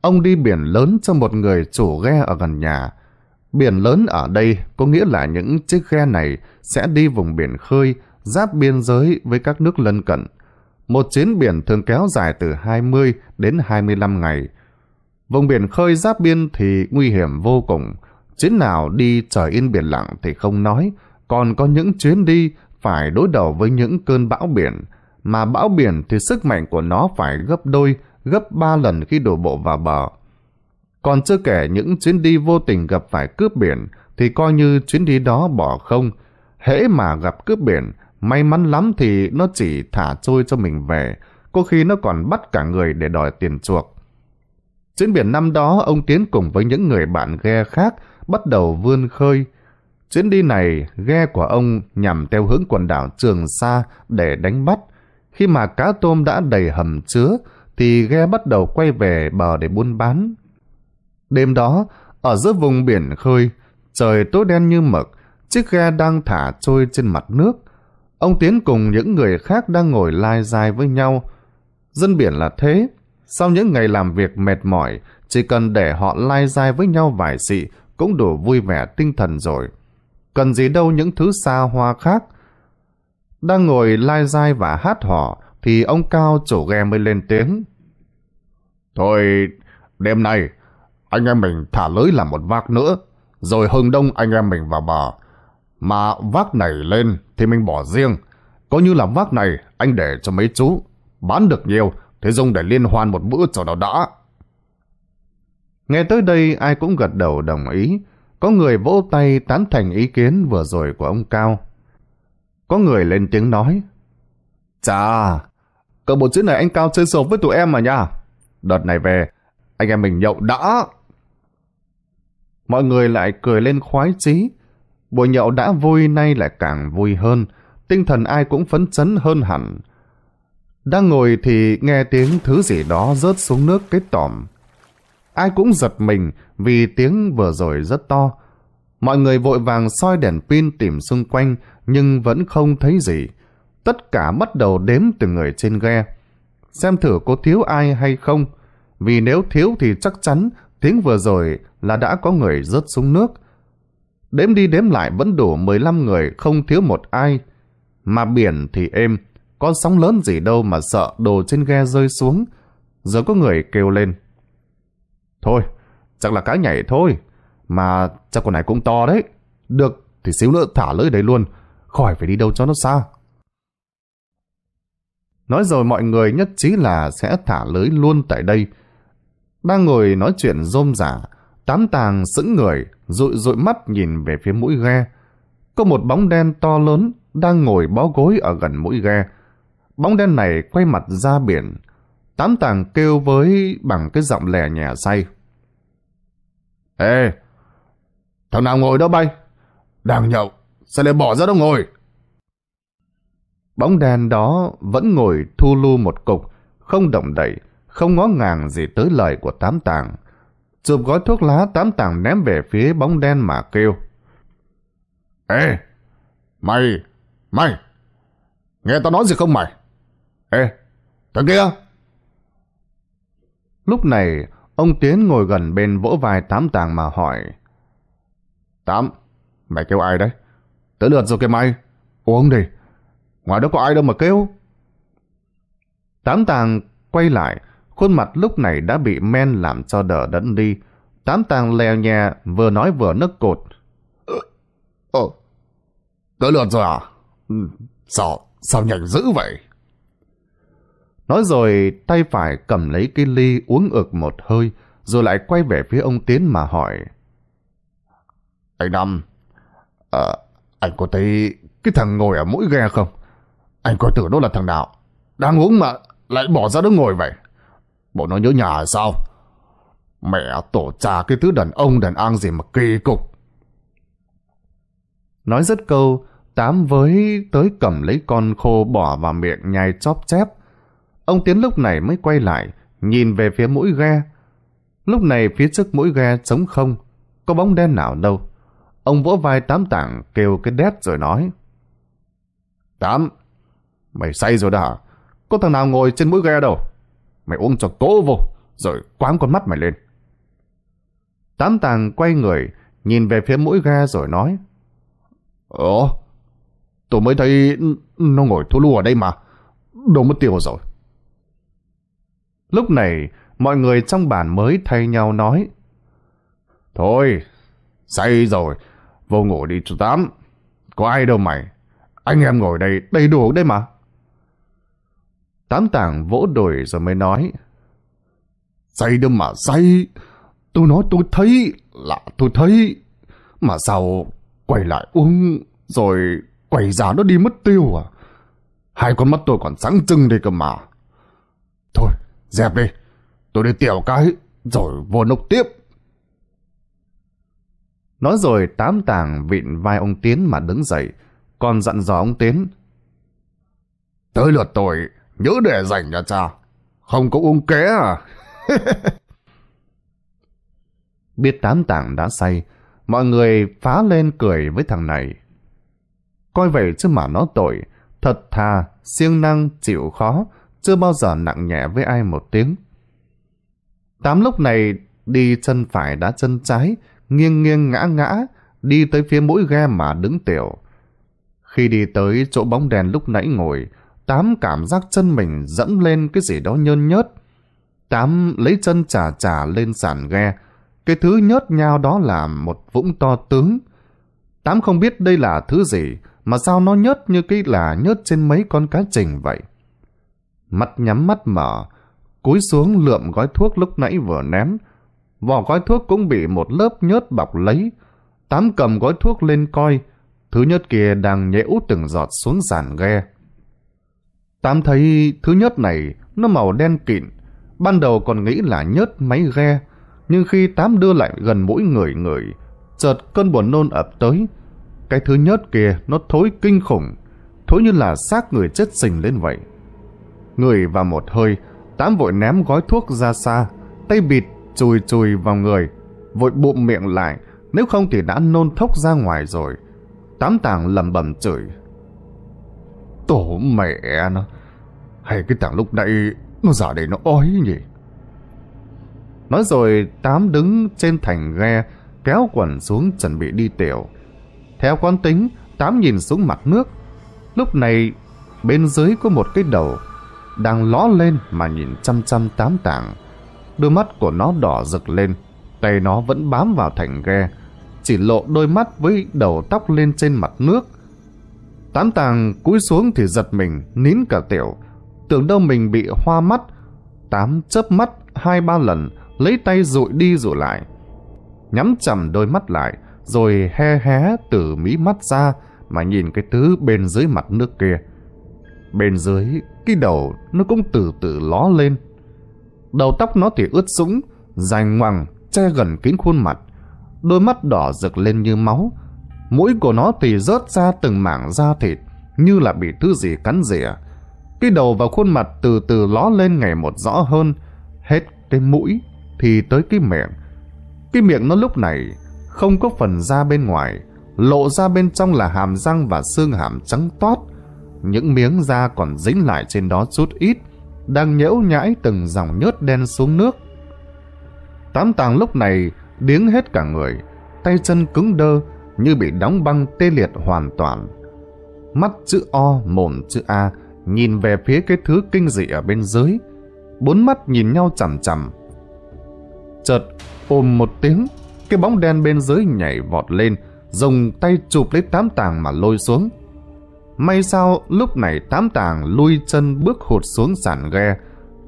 ông đi biển lớn cho một người chủ ghe ở gần nhà, Biển lớn ở đây có nghĩa là những chiếc ghe này sẽ đi vùng biển khơi, giáp biên giới với các nước lân cận. Một chuyến biển thường kéo dài từ 20 đến 25 ngày. Vùng biển khơi giáp biên thì nguy hiểm vô cùng. Chuyến nào đi trời yên biển lặng thì không nói, còn có những chuyến đi phải đối đầu với những cơn bão biển, mà bão biển thì sức mạnh của nó phải gấp đôi, gấp ba lần khi đổ bộ vào bờ. Còn chưa kể những chuyến đi vô tình gặp phải cướp biển thì coi như chuyến đi đó bỏ không. Hễ mà gặp cướp biển, may mắn lắm thì nó chỉ thả trôi cho mình về, có khi nó còn bắt cả người để đòi tiền chuộc. Chuyến biển năm đó, ông Tiến cùng với những người bạn ghe khác bắt đầu vươn khơi. Chuyến đi này, ghe của ông nhằm theo hướng quần đảo Trường Sa để đánh bắt. Khi mà cá tôm đã đầy hầm chứa, thì ghe bắt đầu quay về bờ để buôn bán, Đêm đó, ở giữa vùng biển khơi, trời tối đen như mực, chiếc ghe đang thả trôi trên mặt nước. Ông Tiến cùng những người khác đang ngồi lai dài với nhau. Dân biển là thế, sau những ngày làm việc mệt mỏi, chỉ cần để họ lai dài với nhau vài xị cũng đủ vui vẻ tinh thần rồi. Cần gì đâu những thứ xa hoa khác. Đang ngồi lai dai và hát hò thì ông Cao chủ ghe mới lên tiếng. Thôi, đêm nay anh em mình thả lưới làm một vác nữa, rồi hừng đông anh em mình vào bờ. Mà vác này lên thì mình bỏ riêng, có như là vác này anh để cho mấy chú, bán được nhiều thì dùng để liên hoan một bữa cho nó đã. Nghe tới đây ai cũng gật đầu đồng ý, có người vỗ tay tán thành ý kiến vừa rồi của ông Cao. Có người lên tiếng nói, Chà, cậu bộ chữ này anh Cao chơi sộp với tụi em mà nha. Đợt này về, anh em mình nhậu đã. Mọi người lại cười lên khoái chí. Buổi nhậu đã vui nay lại càng vui hơn. Tinh thần ai cũng phấn chấn hơn hẳn. Đang ngồi thì nghe tiếng thứ gì đó rớt xuống nước cái tòm Ai cũng giật mình vì tiếng vừa rồi rất to. Mọi người vội vàng soi đèn pin tìm xung quanh nhưng vẫn không thấy gì. Tất cả bắt đầu đếm từ người trên ghe. Xem thử có thiếu ai hay không. Vì nếu thiếu thì chắc chắn tiếng vừa rồi là đã có người rớt xuống nước. Đếm đi đếm lại vẫn đủ 15 người không thiếu một ai. Mà biển thì êm, có sóng lớn gì đâu mà sợ đồ trên ghe rơi xuống. Giờ có người kêu lên. Thôi, chắc là cá nhảy thôi. Mà chắc con này cũng to đấy. Được, thì xíu nữa thả lưới đấy luôn. Khỏi phải đi đâu cho nó xa. Nói rồi mọi người nhất trí là sẽ thả lưới luôn tại đây. Đang ngồi nói chuyện rôm rả, Tám tàng sững người, rụi rụi mắt nhìn về phía mũi ghe. Có một bóng đen to lớn đang ngồi bó gối ở gần mũi ghe. Bóng đen này quay mặt ra biển. Tám tàng kêu với bằng cái giọng lè nhẹ say. Ê! Thằng nào ngồi đó bay? Đang nhậu, sao lại bỏ ra đâu ngồi? Bóng đen đó vẫn ngồi thu lu một cục, không động đậy, không ngó ngàng gì tới lời của tám tàng chụp gói thuốc lá tám tảng ném về phía bóng đen mà kêu. Ê! Mày! Mày! Nghe tao nói gì không mày? Ê! Thằng kia! Lúc này, ông Tiến ngồi gần bên vỗ vai tám tàng mà hỏi. Tám, mày kêu ai đấy? Tới lượt rồi kìa mày. Uống đi. Ngoài đó có ai đâu mà kêu. Tám tàng quay lại, khuôn mặt lúc này đã bị men làm cho đỡ đẫn đi. Tám tàng leo nhà vừa nói vừa nấc cột. Ờ, ờ, tới lượt rồi à? Ừ, sao, sao nhanh dữ vậy? Nói rồi, tay phải cầm lấy cái ly uống ực một hơi, rồi lại quay về phía ông Tiến mà hỏi. Anh Năm, à, anh có thấy cái thằng ngồi ở mũi ghe không? Anh coi tưởng đó là thằng nào? Đang uống mà lại bỏ ra đó ngồi vậy bộ nó nhớ nhà sao? Mẹ tổ cha cái thứ đàn ông đàn an gì mà kỳ cục. Nói rất câu, Tám với tới cầm lấy con khô bỏ vào miệng nhai chóp chép. Ông Tiến lúc này mới quay lại, nhìn về phía mũi ghe. Lúc này phía trước mũi ghe trống không, có bóng đen nào đâu. Ông vỗ vai Tám tảng kêu cái đét rồi nói. Tám, mày say rồi đã Có thằng nào ngồi trên mũi ghe đâu? Mày uống cho cố vô, rồi quáng con mắt mày lên. Tám tàng quay người, nhìn về phía mũi ga rồi nói. Ồ, tôi mới thấy nó ngồi thu lù ở đây mà. Đồ mất tiêu rồi. Lúc này, mọi người trong bản mới thay nhau nói. Thôi, say rồi, vô ngủ đi chú Tám. Có ai đâu mày. Anh em ngồi đây đầy đủ đấy mà. Tám tảng vỗ đuổi rồi mới nói. Say đâu mà say. Tôi nói tôi thấy là tôi thấy. Mà sao quay lại uống rồi quẩy giá nó đi mất tiêu à? Hai con mắt tôi còn sáng trưng đây cơ mà. Thôi, dẹp đi. Tôi đi tiểu cái rồi vô nốc tiếp. Nói rồi tám tàng vịn vai ông Tiến mà đứng dậy, còn dặn dò ông Tiến. Tới lượt tôi, Nhớ để dành cho cha. Không có uống ké à? Biết tám tảng đã say, mọi người phá lên cười với thằng này. Coi vậy chứ mà nó tội, thật thà, siêng năng, chịu khó, chưa bao giờ nặng nhẹ với ai một tiếng. Tám lúc này đi chân phải đã chân trái, nghiêng nghiêng ngã ngã, đi tới phía mũi ghe mà đứng tiểu. Khi đi tới chỗ bóng đèn lúc nãy ngồi, Tám cảm giác chân mình dẫm lên cái gì đó nhơn nhớt. Tám lấy chân chà chà lên sàn ghe. Cái thứ nhớt nhau đó là một vũng to tướng. Tám không biết đây là thứ gì, mà sao nó nhớt như cái là nhớt trên mấy con cá trình vậy. Mắt nhắm mắt mở, cúi xuống lượm gói thuốc lúc nãy vừa ném. Vỏ gói thuốc cũng bị một lớp nhớt bọc lấy. Tám cầm gói thuốc lên coi, thứ nhớt kia đang nhễu từng giọt xuống sàn ghe. Tám thấy thứ nhớt này nó màu đen kịn, ban đầu còn nghĩ là nhớt máy ghe, nhưng khi Tám đưa lại gần mũi người người, chợt cơn buồn nôn ập tới. Cái thứ nhớt kia nó thối kinh khủng, thối như là xác người chết sình lên vậy. Người vào một hơi, Tám vội ném gói thuốc ra xa, tay bịt chùi chùi vào người, vội bụm miệng lại, nếu không thì đã nôn thốc ra ngoài rồi. Tám tàng lầm bầm chửi, Tổ mẹ nó Hay cái thằng lúc nãy Nó giả để nó ói nhỉ Nói rồi Tám đứng trên thành ghe Kéo quần xuống chuẩn bị đi tiểu Theo quán tính Tám nhìn xuống mặt nước Lúc này bên dưới có một cái đầu Đang ló lên mà nhìn chăm chăm Tám tảng Đôi mắt của nó đỏ rực lên Tay nó vẫn bám vào thành ghe Chỉ lộ đôi mắt với đầu tóc lên trên mặt nước Tám tàng cúi xuống thì giật mình, nín cả tiểu. Tưởng đâu mình bị hoa mắt. Tám chớp mắt hai ba lần, lấy tay rụi đi rụi lại. Nhắm chầm đôi mắt lại, rồi he hé từ mí mắt ra mà nhìn cái thứ bên dưới mặt nước kia. Bên dưới, cái đầu nó cũng từ từ ló lên. Đầu tóc nó thì ướt sũng, dài ngoằng, che gần kín khuôn mặt. Đôi mắt đỏ rực lên như máu, mũi của nó thì rớt ra từng mảng da thịt, như là bị thứ gì cắn rỉa. Cái đầu và khuôn mặt từ từ ló lên ngày một rõ hơn, hết cái mũi thì tới cái miệng. Cái miệng nó lúc này không có phần da bên ngoài, lộ ra bên trong là hàm răng và xương hàm trắng toát. Những miếng da còn dính lại trên đó chút ít, đang nhễu nhãi từng dòng nhớt đen xuống nước. Tám tàng lúc này điếng hết cả người, tay chân cứng đơ, như bị đóng băng tê liệt hoàn toàn. Mắt chữ O, mồm chữ A, nhìn về phía cái thứ kinh dị ở bên dưới. Bốn mắt nhìn nhau chằm chằm. Chợt, ôm một tiếng, cái bóng đen bên dưới nhảy vọt lên, dùng tay chụp lấy tám tàng mà lôi xuống. May sao lúc này tám tàng lui chân bước hụt xuống sàn ghe,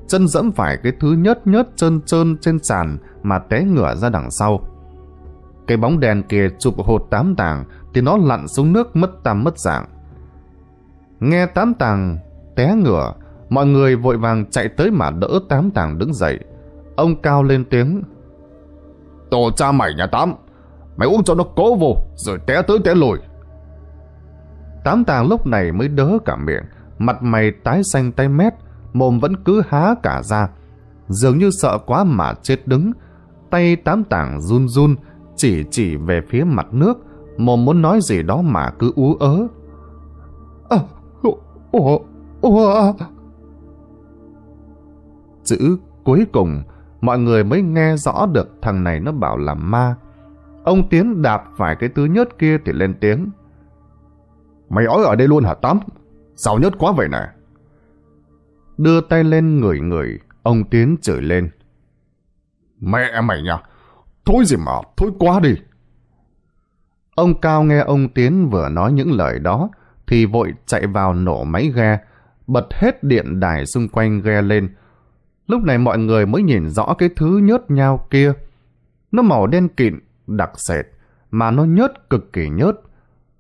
chân dẫm phải cái thứ nhớt nhớt trơn trơn trên sàn mà té ngửa ra đằng sau. Cái bóng đèn kia chụp hột tám tàng thì nó lặn xuống nước mất tăm mất dạng. Nghe tám tàng té ngửa, mọi người vội vàng chạy tới mà đỡ tám tàng đứng dậy. Ông Cao lên tiếng. Tổ cha mày nhà tám, mày uống cho nó cố vô rồi té tới té lùi. Tám tàng lúc này mới đỡ cả miệng, mặt mày tái xanh tay mét, mồm vẫn cứ há cả ra. Dường như sợ quá mà chết đứng, tay tám tảng run run chỉ chỉ về phía mặt nước, mồm muốn nói gì đó mà cứ ú ớ. À, ủa, ủa, Chữ cuối cùng, mọi người mới nghe rõ được thằng này nó bảo là ma. Ông Tiến đạp phải cái thứ nhớt kia thì lên tiếng. Mày ói ở đây luôn hả Tám? Sao nhất quá vậy nè? Đưa tay lên người người, ông Tiến chửi lên. Mẹ mày nhờ, Thôi gì mà, thôi quá đi. Ông Cao nghe ông Tiến vừa nói những lời đó, thì vội chạy vào nổ máy ghe, bật hết điện đài xung quanh ghe lên. Lúc này mọi người mới nhìn rõ cái thứ nhớt nhau kia. Nó màu đen kịn, đặc sệt, mà nó nhớt cực kỳ nhớt.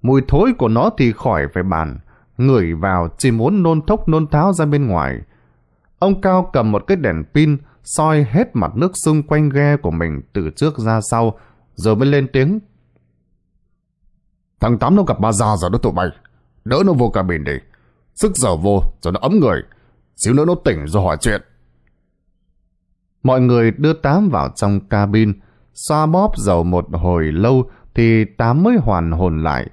Mùi thối của nó thì khỏi phải bàn, ngửi vào chỉ muốn nôn thốc nôn tháo ra bên ngoài. Ông Cao cầm một cái đèn pin, soi hết mặt nước xung quanh ghe của mình từ trước ra sau, rồi mới lên tiếng. Thằng Tám nó gặp ba già rồi đó tụi bay. Đỡ nó vô cabin đi. Sức giờ vô rồi nó ấm người. Xíu nữa nó tỉnh rồi hỏi chuyện. Mọi người đưa Tám vào trong cabin, xoa bóp dầu một hồi lâu thì Tám mới hoàn hồn lại.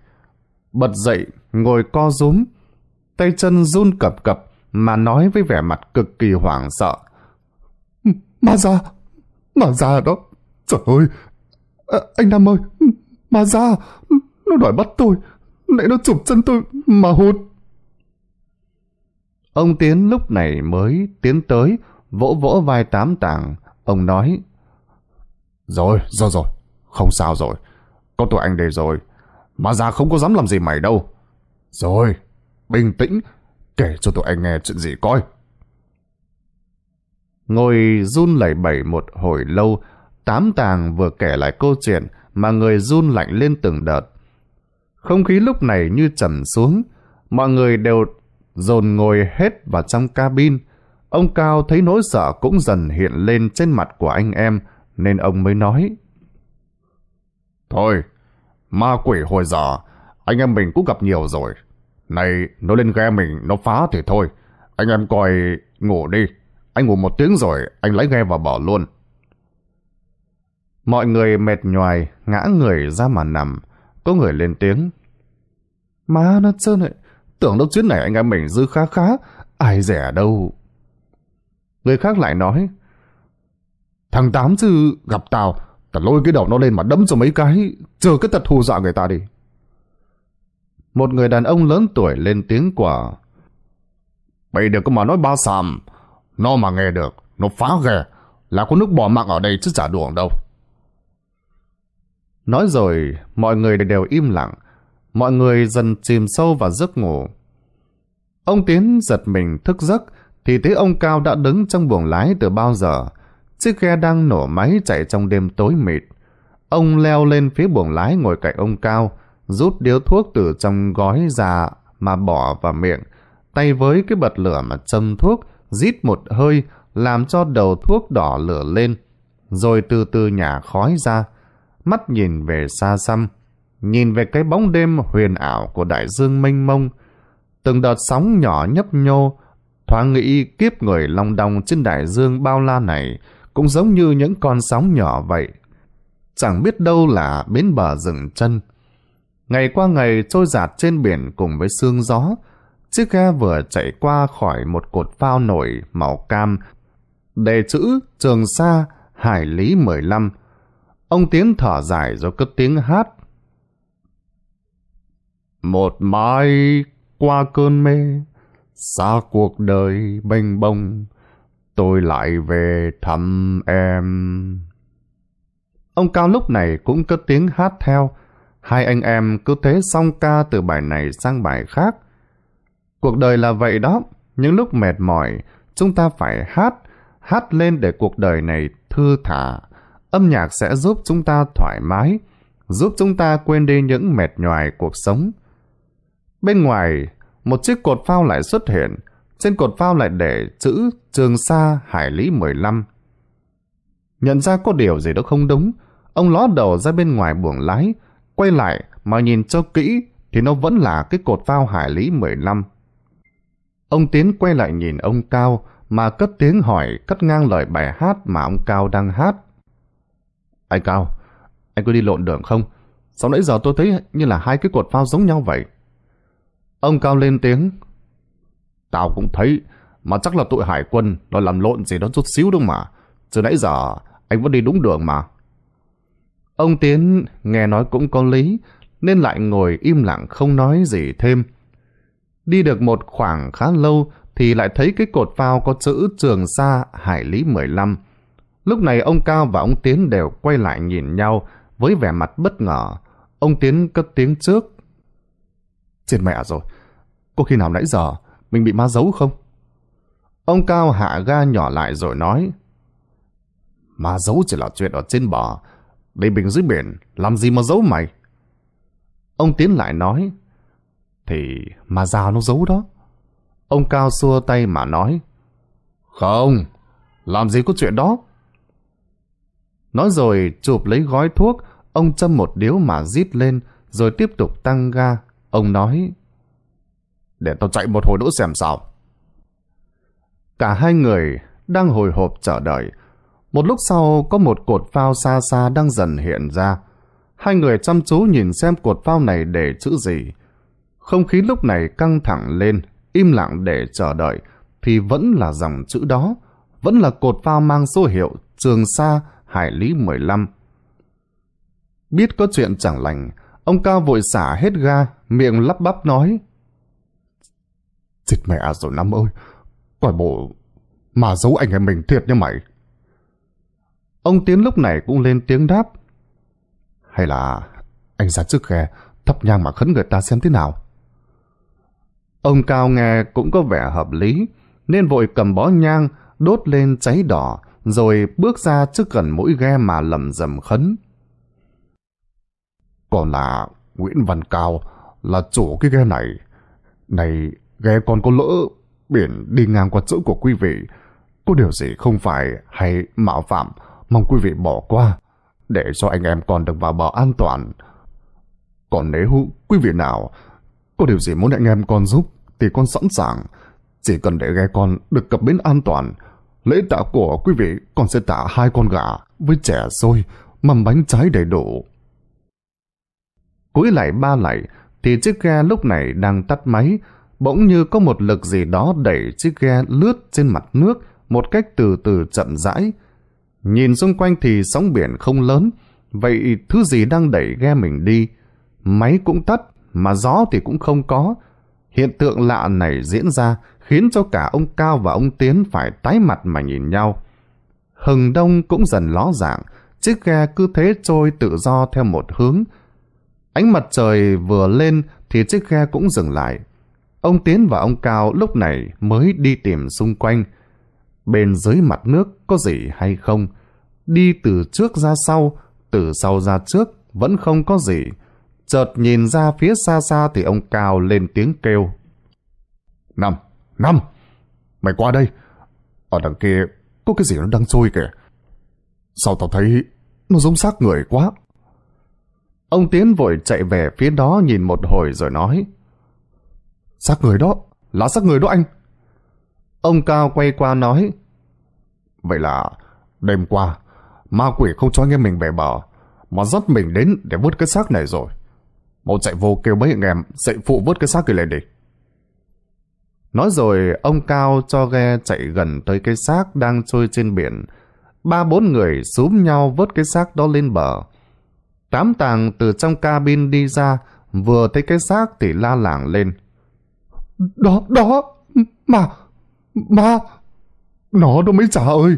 Bật dậy, ngồi co rúm, tay chân run cập cập mà nói với vẻ mặt cực kỳ hoảng sợ. Ma Gia! Ma Gia đó! Trời ơi! À, anh Nam ơi! Ma Gia! Nó đòi bắt tôi! Nãy nó chụp chân tôi mà hụt! Ông Tiến lúc này mới tiến tới, vỗ vỗ vai tám tàng. Ông nói, Rồi, rồi rồi, không sao rồi. Có tụi anh đây rồi. ma già không có dám làm gì mày đâu. Rồi, bình tĩnh, kể cho tụi anh nghe chuyện gì coi. Ngồi run lẩy bẩy một hồi lâu, tám tàng vừa kể lại câu chuyện mà người run lạnh lên từng đợt. Không khí lúc này như trầm xuống, mọi người đều dồn ngồi hết vào trong cabin. Ông Cao thấy nỗi sợ cũng dần hiện lên trên mặt của anh em, nên ông mới nói. Thôi, ma quỷ hồi giờ, anh em mình cũng gặp nhiều rồi. Này, nó lên ghe mình, nó phá thì thôi. Anh em coi ngủ đi, anh ngủ một tiếng rồi, anh lấy ghe và bỏ luôn. Mọi người mệt nhoài, ngã người ra mà nằm. Có người lên tiếng. Má nó sơn này, tưởng đâu chuyến này anh em mình dư khá khá, ai rẻ đâu. Người khác lại nói. Thằng Tám chứ gặp tao, tao lôi cái đầu nó lên mà đấm cho mấy cái, chờ cái tật thù dọa người ta đi. Một người đàn ông lớn tuổi lên tiếng quả. Bây được có mà nói ba sàm, nó mà nghe được, nó phá ghè, là có nước bỏ mạng ở đây chứ giả đùa đâu. Nói rồi, mọi người đều im lặng. Mọi người dần chìm sâu vào giấc ngủ. Ông Tiến giật mình thức giấc, thì thấy ông Cao đã đứng trong buồng lái từ bao giờ. Chiếc ghe đang nổ máy chạy trong đêm tối mịt. Ông leo lên phía buồng lái ngồi cạnh ông Cao, rút điếu thuốc từ trong gói già mà bỏ vào miệng, tay với cái bật lửa mà châm thuốc, rít một hơi làm cho đầu thuốc đỏ lửa lên, rồi từ từ nhả khói ra, mắt nhìn về xa xăm, nhìn về cái bóng đêm huyền ảo của đại dương mênh mông, từng đợt sóng nhỏ nhấp nhô, thoáng nghĩ kiếp người long đong trên đại dương bao la này cũng giống như những con sóng nhỏ vậy. Chẳng biết đâu là bến bờ dừng chân. Ngày qua ngày trôi giạt trên biển cùng với sương gió, Chiếc ghe vừa chạy qua khỏi một cột phao nổi màu cam. Đề chữ Trường Sa, Hải Lý 15. Ông Tiến thở dài rồi cất tiếng hát. Một mai qua cơn mê, xa cuộc đời bênh bông, tôi lại về thăm em. Ông Cao lúc này cũng cất tiếng hát theo. Hai anh em cứ thế song ca từ bài này sang bài khác. Cuộc đời là vậy đó, những lúc mệt mỏi, chúng ta phải hát, hát lên để cuộc đời này thư thả. Âm nhạc sẽ giúp chúng ta thoải mái, giúp chúng ta quên đi những mệt nhoài cuộc sống. Bên ngoài, một chiếc cột phao lại xuất hiện, trên cột phao lại để chữ Trường Sa Hải Lý 15. Nhận ra có điều gì đó không đúng, ông ló đầu ra bên ngoài buồng lái, quay lại mà nhìn cho kỹ thì nó vẫn là cái cột phao Hải Lý 15. Ông Tiến quay lại nhìn ông Cao mà cất tiếng hỏi cất ngang lời bài hát mà ông Cao đang hát. Anh Cao, anh có đi lộn đường không? Sau nãy giờ tôi thấy như là hai cái cột phao giống nhau vậy. Ông Cao lên tiếng. Tao cũng thấy, mà chắc là tụi hải quân nó làm lộn gì đó chút xíu đâu mà. Từ nãy giờ anh vẫn đi đúng đường mà. Ông Tiến nghe nói cũng có lý, nên lại ngồi im lặng không nói gì thêm. Đi được một khoảng khá lâu thì lại thấy cái cột phao có chữ Trường Sa Hải Lý 15. Lúc này ông Cao và ông Tiến đều quay lại nhìn nhau với vẻ mặt bất ngờ. Ông Tiến cất tiếng trước. Trên mẹ rồi, có khi nào nãy giờ mình bị ma giấu không? Ông Cao hạ ga nhỏ lại rồi nói. Ma giấu chỉ là chuyện ở trên bờ, đây bình dưới biển, làm gì mà giấu mày? Ông Tiến lại nói. Thì mà rào nó giấu đó. Ông Cao xua tay mà nói. Không, làm gì có chuyện đó. Nói rồi chụp lấy gói thuốc, ông châm một điếu mà rít lên, rồi tiếp tục tăng ga. Ông nói, để tao chạy một hồi nữa xem sao. Cả hai người đang hồi hộp chờ đợi. Một lúc sau có một cột phao xa xa đang dần hiện ra. Hai người chăm chú nhìn xem cột phao này để chữ gì. Không khí lúc này căng thẳng lên, im lặng để chờ đợi, thì vẫn là dòng chữ đó, vẫn là cột phao mang số hiệu Trường Sa Hải Lý 15. Biết có chuyện chẳng lành, ông Cao vội xả hết ga, miệng lắp bắp nói. Chết mẹ rồi năm ơi, quả bộ mà giấu anh em mình thiệt như mày. Ông Tiến lúc này cũng lên tiếng đáp. Hay là anh ra trước khe, thắp nhang mà khấn người ta xem thế nào. Ông Cao nghe cũng có vẻ hợp lý, nên vội cầm bó nhang, đốt lên cháy đỏ, rồi bước ra trước gần mũi ghe mà lầm rầm khấn. Còn là Nguyễn Văn Cao là chủ cái ghe này. Này, ghe con có lỡ biển đi ngang qua chỗ của quý vị. Có điều gì không phải hay mạo phạm, mong quý vị bỏ qua, để cho anh em còn được vào bờ an toàn. Còn nếu quý vị nào có điều gì muốn anh em con giúp thì con sẵn sàng. Chỉ cần để ghe con được cập bến an toàn. Lễ tạ của quý vị con sẽ tạ hai con gà với trẻ xôi, mầm bánh trái đầy đủ. cuối lại ba lại thì chiếc ghe lúc này đang tắt máy. Bỗng như có một lực gì đó đẩy chiếc ghe lướt trên mặt nước một cách từ từ chậm rãi. Nhìn xung quanh thì sóng biển không lớn. Vậy thứ gì đang đẩy ghe mình đi? Máy cũng tắt, mà gió thì cũng không có. Hiện tượng lạ này diễn ra khiến cho cả ông Cao và ông Tiến phải tái mặt mà nhìn nhau. Hừng đông cũng dần ló dạng, chiếc ghe cứ thế trôi tự do theo một hướng. Ánh mặt trời vừa lên thì chiếc ghe cũng dừng lại. Ông Tiến và ông Cao lúc này mới đi tìm xung quanh. Bên dưới mặt nước có gì hay không? Đi từ trước ra sau, từ sau ra trước vẫn không có gì. Chợt nhìn ra phía xa xa thì ông Cao lên tiếng kêu. Năm, Năm, mày qua đây. Ở đằng kia có cái gì nó đang sôi kìa. Sao tao thấy nó giống xác người quá. Ông Tiến vội chạy về phía đó nhìn một hồi rồi nói. Xác người đó, là xác người đó anh. Ông Cao quay qua nói. Vậy là đêm qua, ma quỷ không cho anh em mình về bờ, mà dắt mình đến để vứt cái xác này rồi. Mau chạy vô kêu mấy anh em dậy phụ vớt cái xác kia lên đi. Nói rồi, ông Cao cho ghe chạy gần tới cái xác đang trôi trên biển. Ba bốn người xúm nhau vớt cái xác đó lên bờ. Tám tàng từ trong cabin đi ra, vừa thấy cái xác thì la làng lên. Đó, đó, mà, mà, nó đâu mấy trả ơi.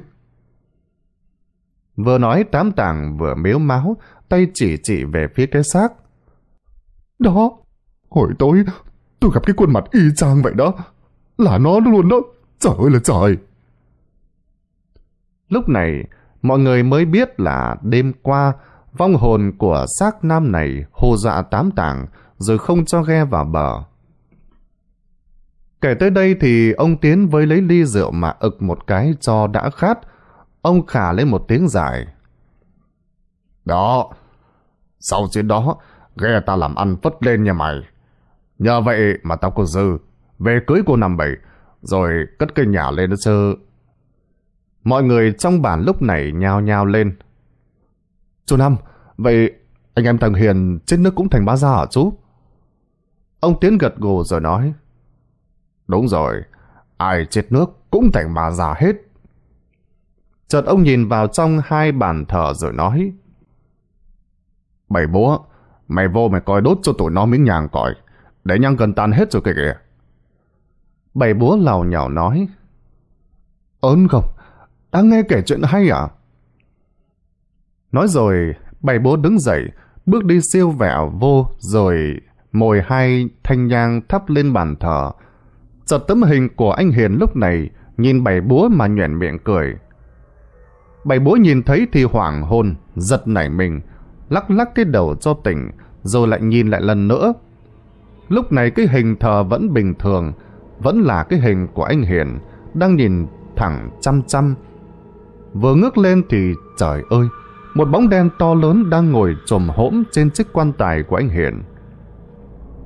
Vừa nói tám tàng vừa miếu máu, tay chỉ chỉ về phía cái xác. Đó, hồi tối tôi gặp cái khuôn mặt y chang vậy đó. Là nó luôn đó, trời ơi là trời. Lúc này, mọi người mới biết là đêm qua vong hồn của xác nam này hồ dạ tám tảng rồi không cho ghe vào bờ. Kể tới đây thì ông Tiến với lấy ly rượu mà ực một cái cho đã khát. Ông khả lên một tiếng dài. Đó, sau chuyện đó Ghe ta làm ăn vất lên nhà mày. Nhờ vậy mà tao có dư. Về cưới cô năm bảy, rồi cất cây nhà lên đó sơ. Mọi người trong bản lúc này nhao nhao lên. Chú Năm, vậy anh em tầng Hiền trên nước cũng thành bá gia hả chú? Ông Tiến gật gù rồi nói. Đúng rồi, ai chết nước cũng thành bà già hết. Chợt ông nhìn vào trong hai bàn thờ rồi nói. Bảy búa, Mày vô mày coi đốt cho tụi nó miếng nhàng cỏi. Để nhang gần tan hết rồi kìa kìa. Bảy búa lào nhào nói. Ớn không? Đã nghe kể chuyện hay à? Nói rồi, bảy bố đứng dậy, bước đi siêu vẹo vô rồi mồi hai thanh nhang thắp lên bàn thờ. Giật tấm hình của anh Hiền lúc này nhìn bảy búa mà nhoẻn miệng cười. Bảy búa nhìn thấy thì hoảng hôn, giật nảy mình, lắc lắc cái đầu cho tỉnh, rồi lại nhìn lại lần nữa. Lúc này cái hình thờ vẫn bình thường, vẫn là cái hình của anh Hiền, đang nhìn thẳng chăm chăm. Vừa ngước lên thì trời ơi, một bóng đen to lớn đang ngồi trồm hỗm trên chiếc quan tài của anh Hiền.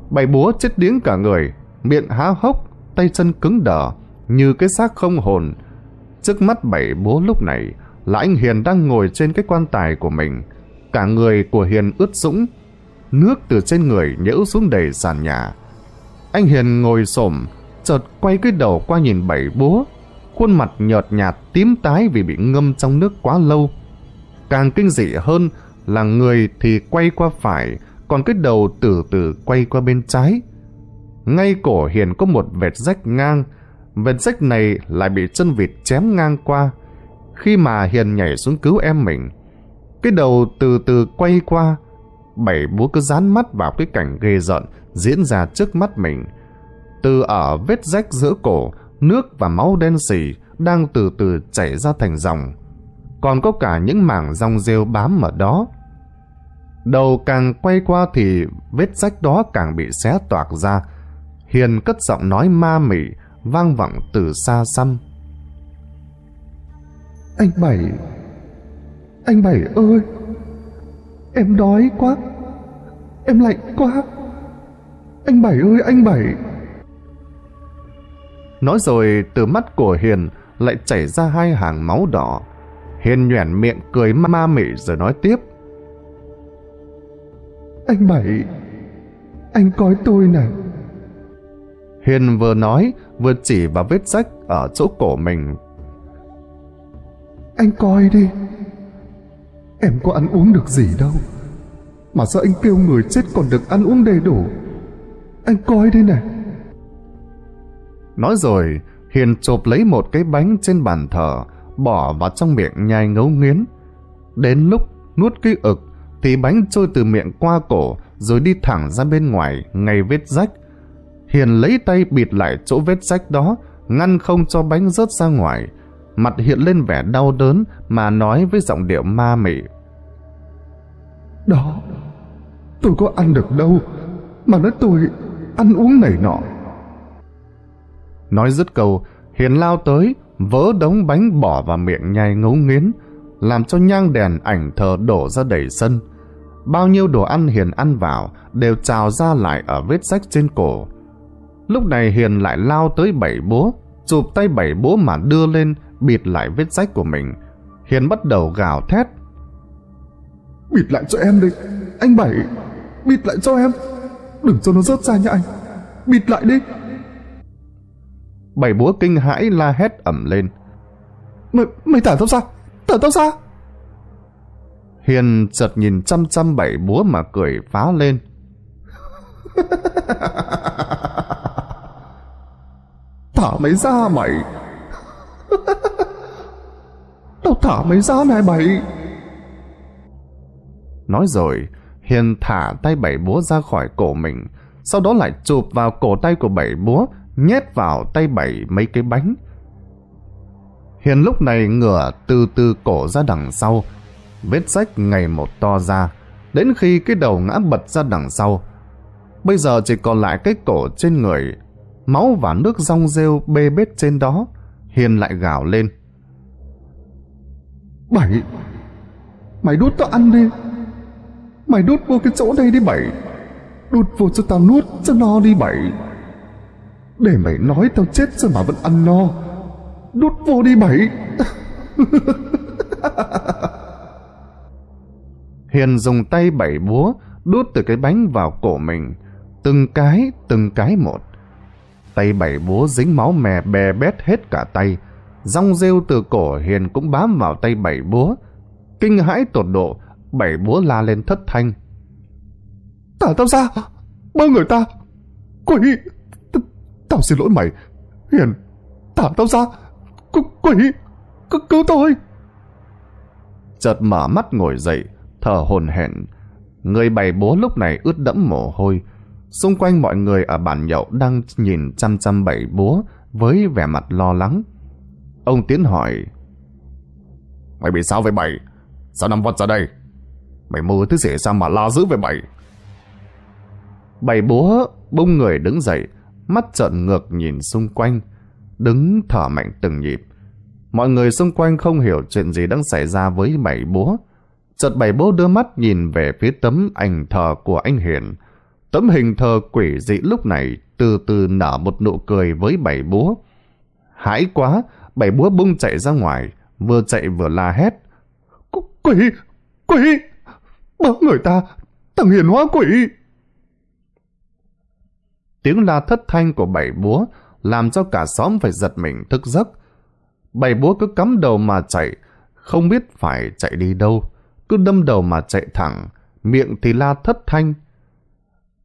Bảy búa chết điếng cả người, miệng há hốc, tay chân cứng đờ, như cái xác không hồn. Trước mắt bảy búa lúc này là anh Hiền đang ngồi trên cái quan tài của mình, Cả người của Hiền ướt sũng, nước từ trên người nhễu xuống đầy sàn nhà. Anh Hiền ngồi xổm, chợt quay cái đầu qua nhìn bảy búa, khuôn mặt nhợt nhạt tím tái vì bị ngâm trong nước quá lâu. Càng kinh dị hơn là người thì quay qua phải, còn cái đầu từ từ quay qua bên trái. Ngay cổ Hiền có một vệt rách ngang, vệt rách này lại bị chân vịt chém ngang qua. Khi mà Hiền nhảy xuống cứu em mình, cái đầu từ từ quay qua, bảy búa cứ dán mắt vào cái cảnh ghê rợn diễn ra trước mắt mình. Từ ở vết rách giữa cổ, nước và máu đen xỉ đang từ từ chảy ra thành dòng. Còn có cả những mảng rong rêu bám ở đó. Đầu càng quay qua thì vết rách đó càng bị xé toạc ra. Hiền cất giọng nói ma mị, vang vọng từ xa xăm. Anh Bảy, anh Bảy ơi Em đói quá Em lạnh quá Anh Bảy ơi anh Bảy Nói rồi từ mắt của Hiền Lại chảy ra hai hàng máu đỏ Hiền nhoẻn miệng cười ma mị rồi nói tiếp Anh Bảy Anh coi tôi này Hiền vừa nói vừa chỉ vào vết rách ở chỗ cổ mình. Anh coi đi. Em có ăn uống được gì đâu Mà sao anh kêu người chết còn được ăn uống đầy đủ Anh coi đây này Nói rồi Hiền chộp lấy một cái bánh trên bàn thờ Bỏ vào trong miệng nhai ngấu nghiến Đến lúc nuốt cái ực Thì bánh trôi từ miệng qua cổ Rồi đi thẳng ra bên ngoài Ngay vết rách Hiền lấy tay bịt lại chỗ vết rách đó Ngăn không cho bánh rớt ra ngoài mặt hiện lên vẻ đau đớn mà nói với giọng điệu ma mị. Đó, tôi có ăn được đâu, mà nói tôi ăn uống nảy nọ. Nói dứt câu, Hiền lao tới, vỡ đống bánh bỏ vào miệng nhai ngấu nghiến, làm cho nhang đèn ảnh thờ đổ ra đầy sân. Bao nhiêu đồ ăn Hiền ăn vào đều trào ra lại ở vết rách trên cổ. Lúc này Hiền lại lao tới bảy bố, chụp tay bảy bố mà đưa lên bịt lại vết rách của mình. Hiền bắt đầu gào thét. Bịt lại cho em đi, anh Bảy, bịt lại cho em, đừng cho nó rớt ra nha anh, bịt lại đi. Bảy búa kinh hãi la hét ẩm lên. Mày, mày thả tao ra, thả tao ra. Hiền chợt nhìn chăm chăm bảy búa mà cười phá lên. thả mày ra mày thả mấy ra này bảy nói rồi hiền thả tay bảy búa ra khỏi cổ mình sau đó lại chụp vào cổ tay của bảy búa nhét vào tay bảy mấy cái bánh hiền lúc này ngửa từ từ cổ ra đằng sau vết rách ngày một to ra đến khi cái đầu ngã bật ra đằng sau bây giờ chỉ còn lại cái cổ trên người máu và nước rong rêu bê bết trên đó hiền lại gào lên Bảy Mày đút tao ăn đi Mày đút vô cái chỗ này đi bảy Đút vô cho tao nuốt cho no đi bảy Để mày nói tao chết rồi mà vẫn ăn no Đút vô đi bảy Hiền dùng tay bảy búa đút từ cái bánh vào cổ mình từng cái từng cái một tay bảy búa dính máu mè bè bét hết cả tay Rong rêu từ cổ Hiền cũng bám vào tay bảy búa. Kinh hãi tột độ, bảy búa la lên thất thanh. Tả tao ra, bơ người ta, quỷ, T tao xin lỗi mày, Hiền, tả tao ra, Qu quỷ, C cứu tôi. Chợt mở mắt ngồi dậy, thở hồn hển Người bảy búa lúc này ướt đẫm mồ hôi. Xung quanh mọi người ở bàn nhậu đang nhìn chăm chăm bảy búa với vẻ mặt lo lắng. Ông Tiến hỏi Mày bị sao vậy mày Sao nằm vật ra đây Mày mơ thứ gì sao mà la dữ vậy mày Bảy búa bông người đứng dậy Mắt trợn ngược nhìn xung quanh Đứng thở mạnh từng nhịp Mọi người xung quanh không hiểu chuyện gì đang xảy ra với bảy búa Chợt bảy bố đưa mắt nhìn về phía tấm ảnh thờ của anh Hiền. Tấm hình thờ quỷ dị lúc này từ từ nở một nụ cười với bảy búa. Hãi quá, bảy búa bung chạy ra ngoài, vừa chạy vừa la hét. Quỷ! Quỷ! Báo người ta! Thằng Hiền hóa quỷ! Tiếng la thất thanh của bảy búa làm cho cả xóm phải giật mình thức giấc. Bảy búa cứ cắm đầu mà chạy, không biết phải chạy đi đâu, cứ đâm đầu mà chạy thẳng, miệng thì la thất thanh.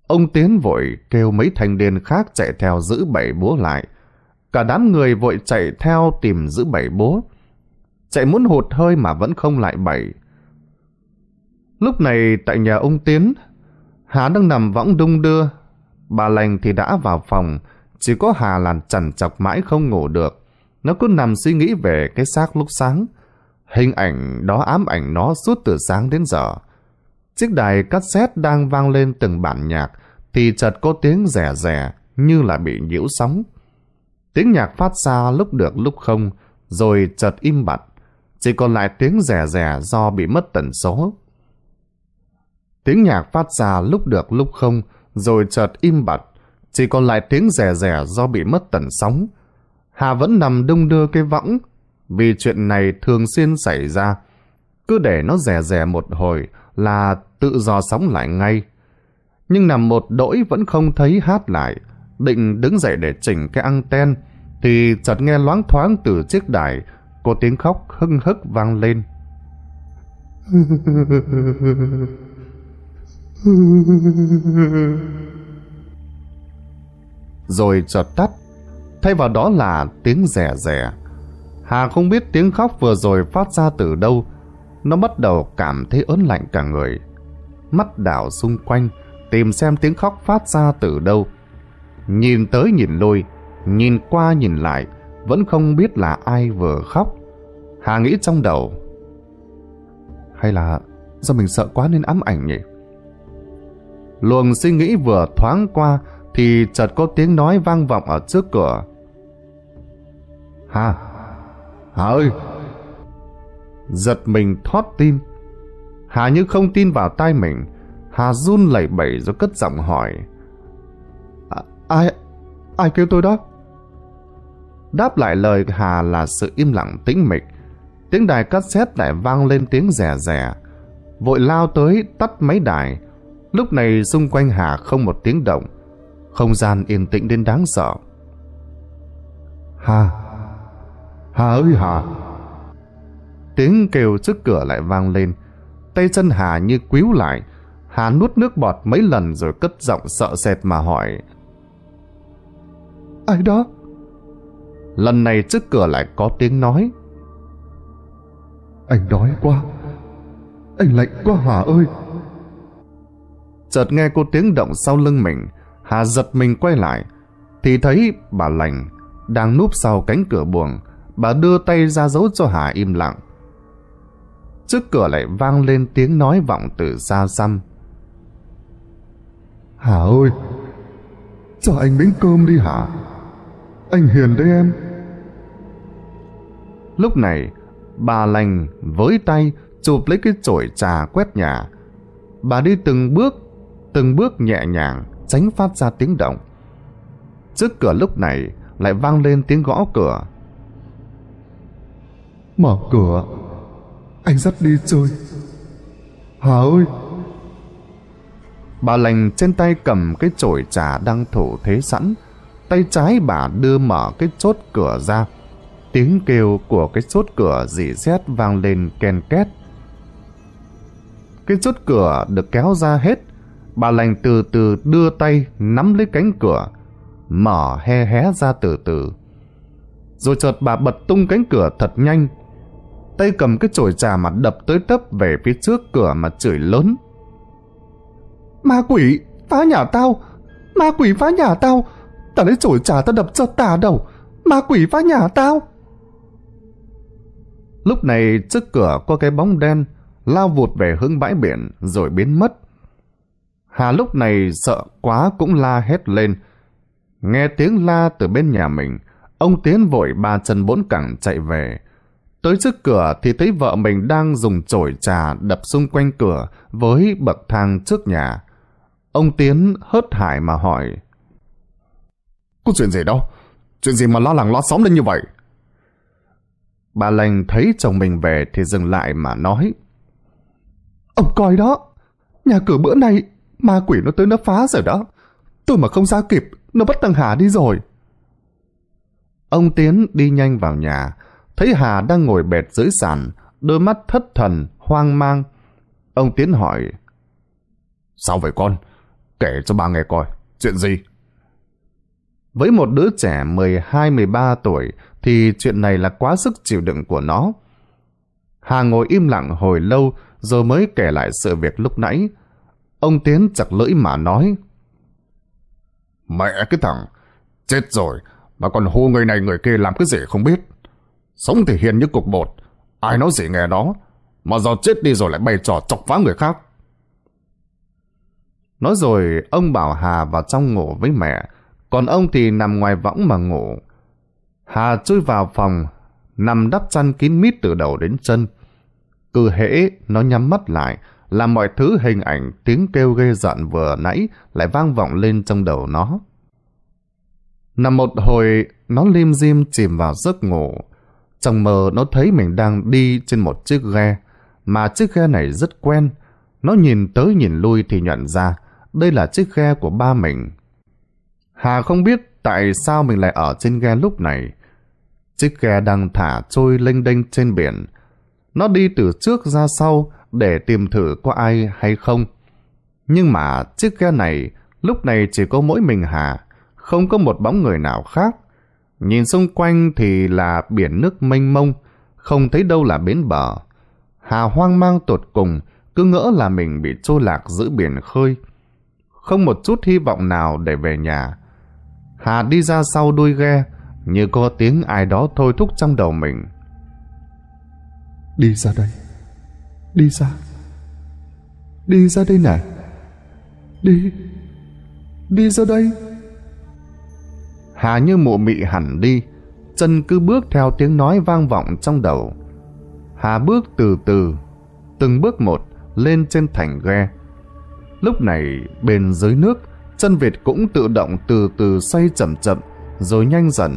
Ông Tiến vội kêu mấy thanh niên khác chạy theo giữ bảy búa lại, Cả đám người vội chạy theo tìm giữ bảy bố. Chạy muốn hụt hơi mà vẫn không lại bảy. Lúc này tại nhà ông Tiến, Hà đang nằm võng đung đưa. Bà lành thì đã vào phòng, chỉ có Hà làn chằn chọc mãi không ngủ được. Nó cứ nằm suy nghĩ về cái xác lúc sáng. Hình ảnh đó ám ảnh nó suốt từ sáng đến giờ. Chiếc đài cassette đang vang lên từng bản nhạc thì chợt có tiếng rẻ rẻ như là bị nhiễu sóng. Tiếng nhạc phát ra lúc được lúc không, rồi chợt im bặt. Chỉ còn lại tiếng rẻ rẻ do bị mất tần số. Tiếng nhạc phát ra lúc được lúc không, rồi chợt im bặt. Chỉ còn lại tiếng rẻ rẻ do bị mất tần sóng. Hà vẫn nằm đung đưa cái võng, vì chuyện này thường xuyên xảy ra. Cứ để nó rẻ rẻ một hồi là tự dò sóng lại ngay. Nhưng nằm một đỗi vẫn không thấy hát lại, định đứng dậy để chỉnh cái anten thì chợt nghe loáng thoáng từ chiếc đài có tiếng khóc hưng hức vang lên. Rồi chợt tắt, thay vào đó là tiếng rè rè Hà không biết tiếng khóc vừa rồi phát ra từ đâu, nó bắt đầu cảm thấy ớn lạnh cả người. Mắt đảo xung quanh, tìm xem tiếng khóc phát ra từ đâu nhìn tới nhìn lui, nhìn qua nhìn lại, vẫn không biết là ai vừa khóc. Hà nghĩ trong đầu, hay là do mình sợ quá nên ám ảnh nhỉ? Luồng suy nghĩ vừa thoáng qua thì chợt có tiếng nói vang vọng ở trước cửa. Hà, Hà ơi! Giật mình thoát tim. Hà như không tin vào tai mình, Hà run lẩy bẩy rồi cất giọng hỏi. Ai... ai kêu tôi đó? Đáp lại lời Hà là sự im lặng tĩnh mịch. Tiếng đài cassette lại vang lên tiếng rẻ rẻ. Vội lao tới tắt máy đài. Lúc này xung quanh Hà không một tiếng động. Không gian yên tĩnh đến đáng sợ. Hà... Hà ơi Hà... Tiếng kêu trước cửa lại vang lên. Tay chân Hà như quíu lại. Hà nuốt nước bọt mấy lần rồi cất giọng sợ sệt mà hỏi. Ai đó? Lần này trước cửa lại có tiếng nói. Anh đói quá. Anh lạnh quá Hà ơi. Chợt nghe cô tiếng động sau lưng mình, Hà giật mình quay lại, thì thấy bà lành đang núp sau cánh cửa buồng, bà đưa tay ra dấu cho Hà im lặng. Trước cửa lại vang lên tiếng nói vọng từ xa xăm. Hà ơi, cho anh miếng cơm đi Hà anh hiền đây em lúc này bà lành với tay chụp lấy cái chổi trà quét nhà bà đi từng bước từng bước nhẹ nhàng tránh phát ra tiếng động trước cửa lúc này lại vang lên tiếng gõ cửa mở cửa anh dắt đi chơi hà ơi bà lành trên tay cầm cái chổi trà đang thủ thế sẵn tay trái bà đưa mở cái chốt cửa ra. Tiếng kêu của cái chốt cửa dị xét vang lên ken két. Cái chốt cửa được kéo ra hết, bà lành từ từ đưa tay nắm lấy cánh cửa, mở he hé ra từ từ. Rồi chợt bà bật tung cánh cửa thật nhanh, tay cầm cái chổi trà mà đập tới tấp về phía trước cửa mà chửi lớn. Ma quỷ, phá nhà tao! Ma quỷ phá nhà tao! ta lấy chổi trà ta đập cho tà đầu, ma quỷ phá nhà tao. Lúc này trước cửa có cái bóng đen, lao vụt về hướng bãi biển rồi biến mất. Hà lúc này sợ quá cũng la hét lên. Nghe tiếng la từ bên nhà mình, ông Tiến vội ba chân bốn cẳng chạy về. Tới trước cửa thì thấy vợ mình đang dùng chổi trà đập xung quanh cửa với bậc thang trước nhà. Ông Tiến hớt hải mà hỏi. Có chuyện gì đâu. Chuyện gì mà lo lắng lo xóm lên như vậy? Bà lành thấy chồng mình về thì dừng lại mà nói. Ông coi đó, nhà cửa bữa nay ma quỷ nó tới nó phá rồi đó. Tôi mà không ra kịp, nó bắt thằng Hà đi rồi. Ông Tiến đi nhanh vào nhà, thấy Hà đang ngồi bệt dưới sàn, đôi mắt thất thần, hoang mang. Ông Tiến hỏi, Sao vậy con? Kể cho ba nghe coi, chuyện gì? Với một đứa trẻ 12-13 tuổi thì chuyện này là quá sức chịu đựng của nó. Hà ngồi im lặng hồi lâu rồi mới kể lại sự việc lúc nãy. Ông Tiến chặt lưỡi mà nói. Mẹ cái thằng, chết rồi mà còn hô người này người kia làm cái gì không biết. Sống thì hiền như cục bột, ai nói gì nghe đó, mà giờ chết đi rồi lại bày trò chọc phá người khác. Nói rồi, ông bảo Hà vào trong ngủ với mẹ, còn ông thì nằm ngoài võng mà ngủ. Hà chui vào phòng, nằm đắp chăn kín mít từ đầu đến chân. Cứ hễ nó nhắm mắt lại là mọi thứ hình ảnh tiếng kêu ghê giận vừa nãy lại vang vọng lên trong đầu nó. Nằm một hồi, nó lim dim chìm vào giấc ngủ. Trong mơ nó thấy mình đang đi trên một chiếc ghe, mà chiếc ghe này rất quen. Nó nhìn tới nhìn lui thì nhận ra đây là chiếc ghe của ba mình Hà không biết tại sao mình lại ở trên ghe lúc này. Chiếc ghe đang thả trôi lênh đênh trên biển. Nó đi từ trước ra sau để tìm thử có ai hay không. Nhưng mà chiếc ghe này lúc này chỉ có mỗi mình Hà, không có một bóng người nào khác. Nhìn xung quanh thì là biển nước mênh mông, không thấy đâu là bến bờ. Hà hoang mang tột cùng, cứ ngỡ là mình bị trôi lạc giữa biển khơi. Không một chút hy vọng nào để về nhà. Hà đi ra sau đuôi ghe, như có tiếng ai đó thôi thúc trong đầu mình. Đi ra đây. Đi ra. Đi ra đây nè. Đi. Đi ra đây. Hà như mụ mị hẳn đi, chân cứ bước theo tiếng nói vang vọng trong đầu. Hà bước từ từ, từng bước một lên trên thành ghe. Lúc này bên dưới nước, chân Việt cũng tự động từ từ xoay chậm chậm, rồi nhanh dần.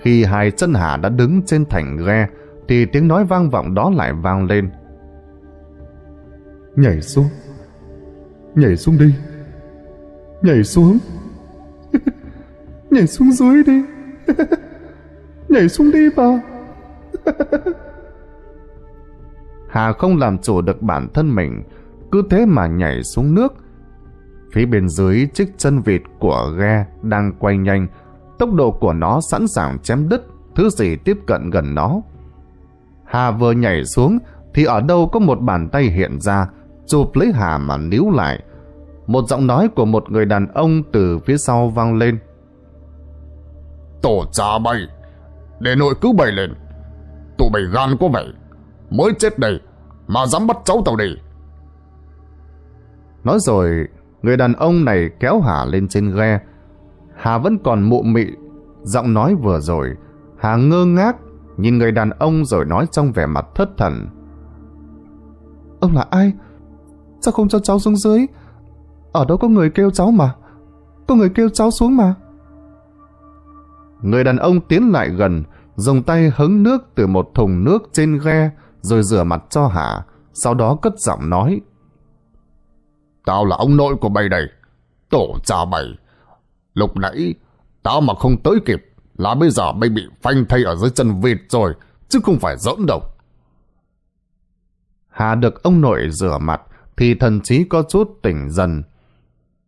Khi hai chân Hà đã đứng trên thành ghe, thì tiếng nói vang vọng đó lại vang lên. Nhảy xuống, nhảy xuống đi, nhảy xuống, nhảy xuống dưới đi, nhảy xuống đi bà. Hà không làm chủ được bản thân mình, cứ thế mà nhảy xuống nước, Phía bên dưới chiếc chân vịt của ghe đang quay nhanh, tốc độ của nó sẵn sàng chém đứt thứ gì tiếp cận gần nó. Hà vừa nhảy xuống thì ở đâu có một bàn tay hiện ra, chụp lấy Hà mà níu lại. Một giọng nói của một người đàn ông từ phía sau vang lên. Tổ cha bay, để nội cứ bay lên. Tụi bay gan có vậy, mới chết đây mà dám bắt cháu tàu đi. Nói rồi Người đàn ông này kéo Hà lên trên ghe. Hà vẫn còn mụ mị, giọng nói vừa rồi. Hà ngơ ngác, nhìn người đàn ông rồi nói trong vẻ mặt thất thần. Ông là ai? Sao không cho cháu xuống dưới? Ở đâu có người kêu cháu mà. Có người kêu cháu xuống mà. Người đàn ông tiến lại gần, dùng tay hứng nước từ một thùng nước trên ghe rồi rửa mặt cho Hà, sau đó cất giọng nói. Tao là ông nội của mày này. Tổ cha mày. Lúc nãy, tao mà không tới kịp là bây giờ mày bị phanh thay ở dưới chân vịt rồi, chứ không phải giỡn đâu. Hà được ông nội rửa mặt thì thần trí có chút tỉnh dần.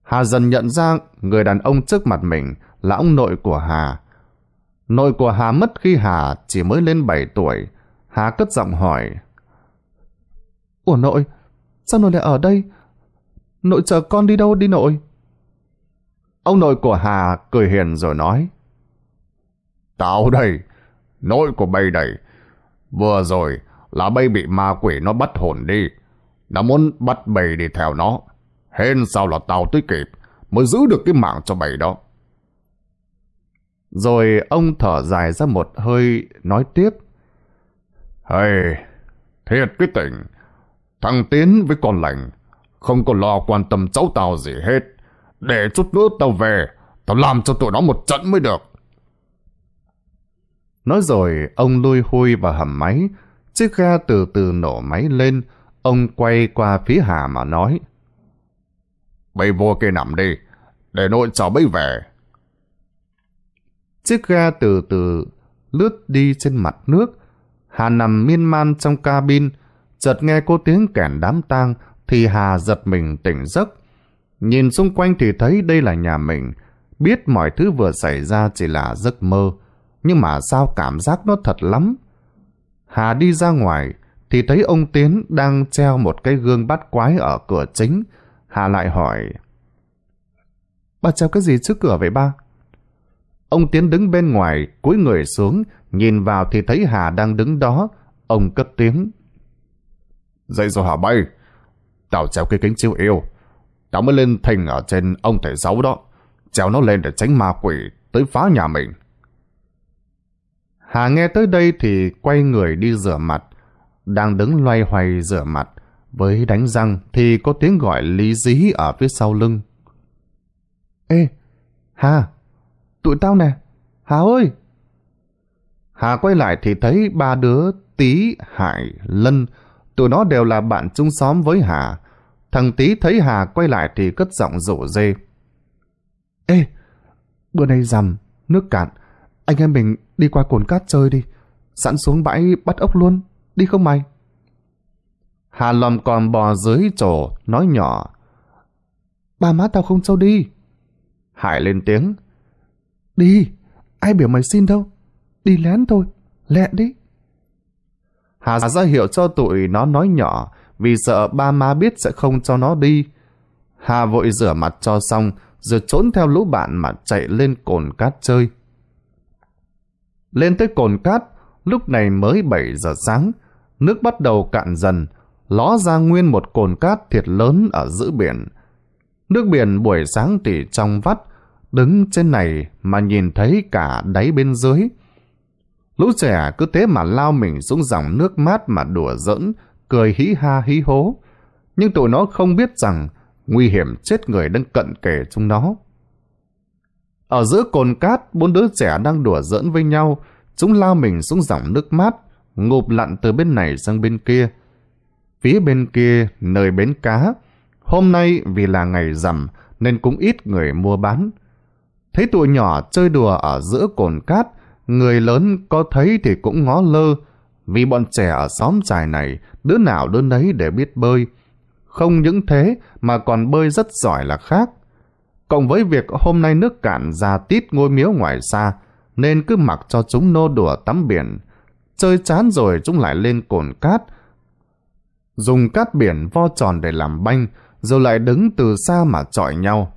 Hà dần nhận ra người đàn ông trước mặt mình là ông nội của Hà. Nội của Hà mất khi Hà chỉ mới lên 7 tuổi. Hà cất giọng hỏi. Ủa nội, sao nội lại ở đây? nội chở con đi đâu đi nội? Ông nội của Hà cười hiền rồi nói. Tao đây, nội của bay đây. Vừa rồi là bay bị ma quỷ nó bắt hồn đi. Nó muốn bắt bầy đi theo nó. Hên sao là tao tới kịp mới giữ được cái mạng cho bầy đó. Rồi ông thở dài ra một hơi nói tiếp. Hey, thiệt cái tình thằng Tiến với con lành không có lo quan tâm cháu tao gì hết. Để chút nữa tao về, tao làm cho tụi nó một trận mới được. Nói rồi, ông lui hui vào hầm máy. Chiếc ga từ từ nổ máy lên. Ông quay qua phía Hà mà nói. Bây vô kia nằm đi, để nội cháu bây về. Chiếc ga từ từ lướt đi trên mặt nước. Hà nằm miên man trong cabin, chợt nghe cô tiếng kèn đám tang thì Hà giật mình tỉnh giấc. Nhìn xung quanh thì thấy đây là nhà mình. Biết mọi thứ vừa xảy ra chỉ là giấc mơ. Nhưng mà sao cảm giác nó thật lắm. Hà đi ra ngoài thì thấy ông Tiến đang treo một cái gương bắt quái ở cửa chính. Hà lại hỏi. "bà treo cái gì trước cửa vậy ba? Ông Tiến đứng bên ngoài, cúi người xuống, nhìn vào thì thấy Hà đang đứng đó. Ông cất tiếng. Dậy rồi hả bay, Tao treo cái kính chiếu yêu Tao mới lên thình ở trên ông thầy giáo đó Treo nó lên để tránh ma quỷ Tới phá nhà mình Hà nghe tới đây thì quay người đi rửa mặt Đang đứng loay hoay rửa mặt Với đánh răng thì có tiếng gọi lý dí ở phía sau lưng Ê Hà Tụi tao nè Hà ơi Hà quay lại thì thấy ba đứa Tí, Hải, Lân Tụi nó đều là bạn chung xóm với Hà Thằng tí thấy Hà quay lại thì cất giọng rủ dê. Ê, bữa nay rằm, nước cạn, anh em mình đi qua cồn cát chơi đi, sẵn xuống bãi bắt ốc luôn, đi không mày? Hà lòm còm bò dưới chỗ, nói nhỏ. Ba má tao không cho đi. Hải lên tiếng. Đi, ai biểu mày xin đâu. Đi lén thôi, lẹ đi. Hà ra hiệu cho tụi nó nói nhỏ, vì sợ ba má biết sẽ không cho nó đi. Hà vội rửa mặt cho xong, rồi trốn theo lũ bạn mà chạy lên cồn cát chơi. Lên tới cồn cát, lúc này mới 7 giờ sáng, nước bắt đầu cạn dần, ló ra nguyên một cồn cát thiệt lớn ở giữa biển. Nước biển buổi sáng tỉ trong vắt, đứng trên này mà nhìn thấy cả đáy bên dưới. Lũ trẻ cứ thế mà lao mình xuống dòng nước mát mà đùa giỡn, cười hí ha hí hố. Nhưng tụi nó không biết rằng nguy hiểm chết người đang cận kề chúng nó. Ở giữa cồn cát, bốn đứa trẻ đang đùa giỡn với nhau. Chúng lao mình xuống dòng nước mát, ngụp lặn từ bên này sang bên kia. Phía bên kia, nơi bến cá. Hôm nay vì là ngày rằm nên cũng ít người mua bán. Thấy tụi nhỏ chơi đùa ở giữa cồn cát, người lớn có thấy thì cũng ngó lơ, vì bọn trẻ ở xóm dài này đứa nào đứa nấy để biết bơi. Không những thế mà còn bơi rất giỏi là khác. Cộng với việc hôm nay nước cạn ra tít ngôi miếu ngoài xa, nên cứ mặc cho chúng nô đùa tắm biển. Chơi chán rồi chúng lại lên cồn cát, dùng cát biển vo tròn để làm banh, rồi lại đứng từ xa mà chọi nhau.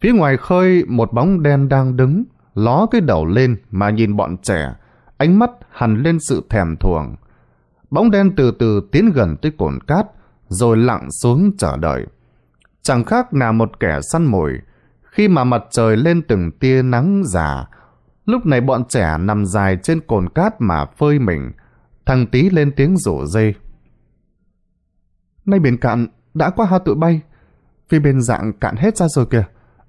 Phía ngoài khơi, một bóng đen đang đứng, ló cái đầu lên mà nhìn bọn trẻ ánh mắt hằn lên sự thèm thuồng. Bóng đen từ từ tiến gần tới cồn cát, rồi lặng xuống chờ đợi. Chẳng khác nào một kẻ săn mồi, khi mà mặt trời lên từng tia nắng già. Lúc này bọn trẻ nằm dài trên cồn cát mà phơi mình, thằng tí lên tiếng rủ dây. Nay biển cạn, đã qua hai tụi bay, vì bên dạng cạn hết ra rồi kìa,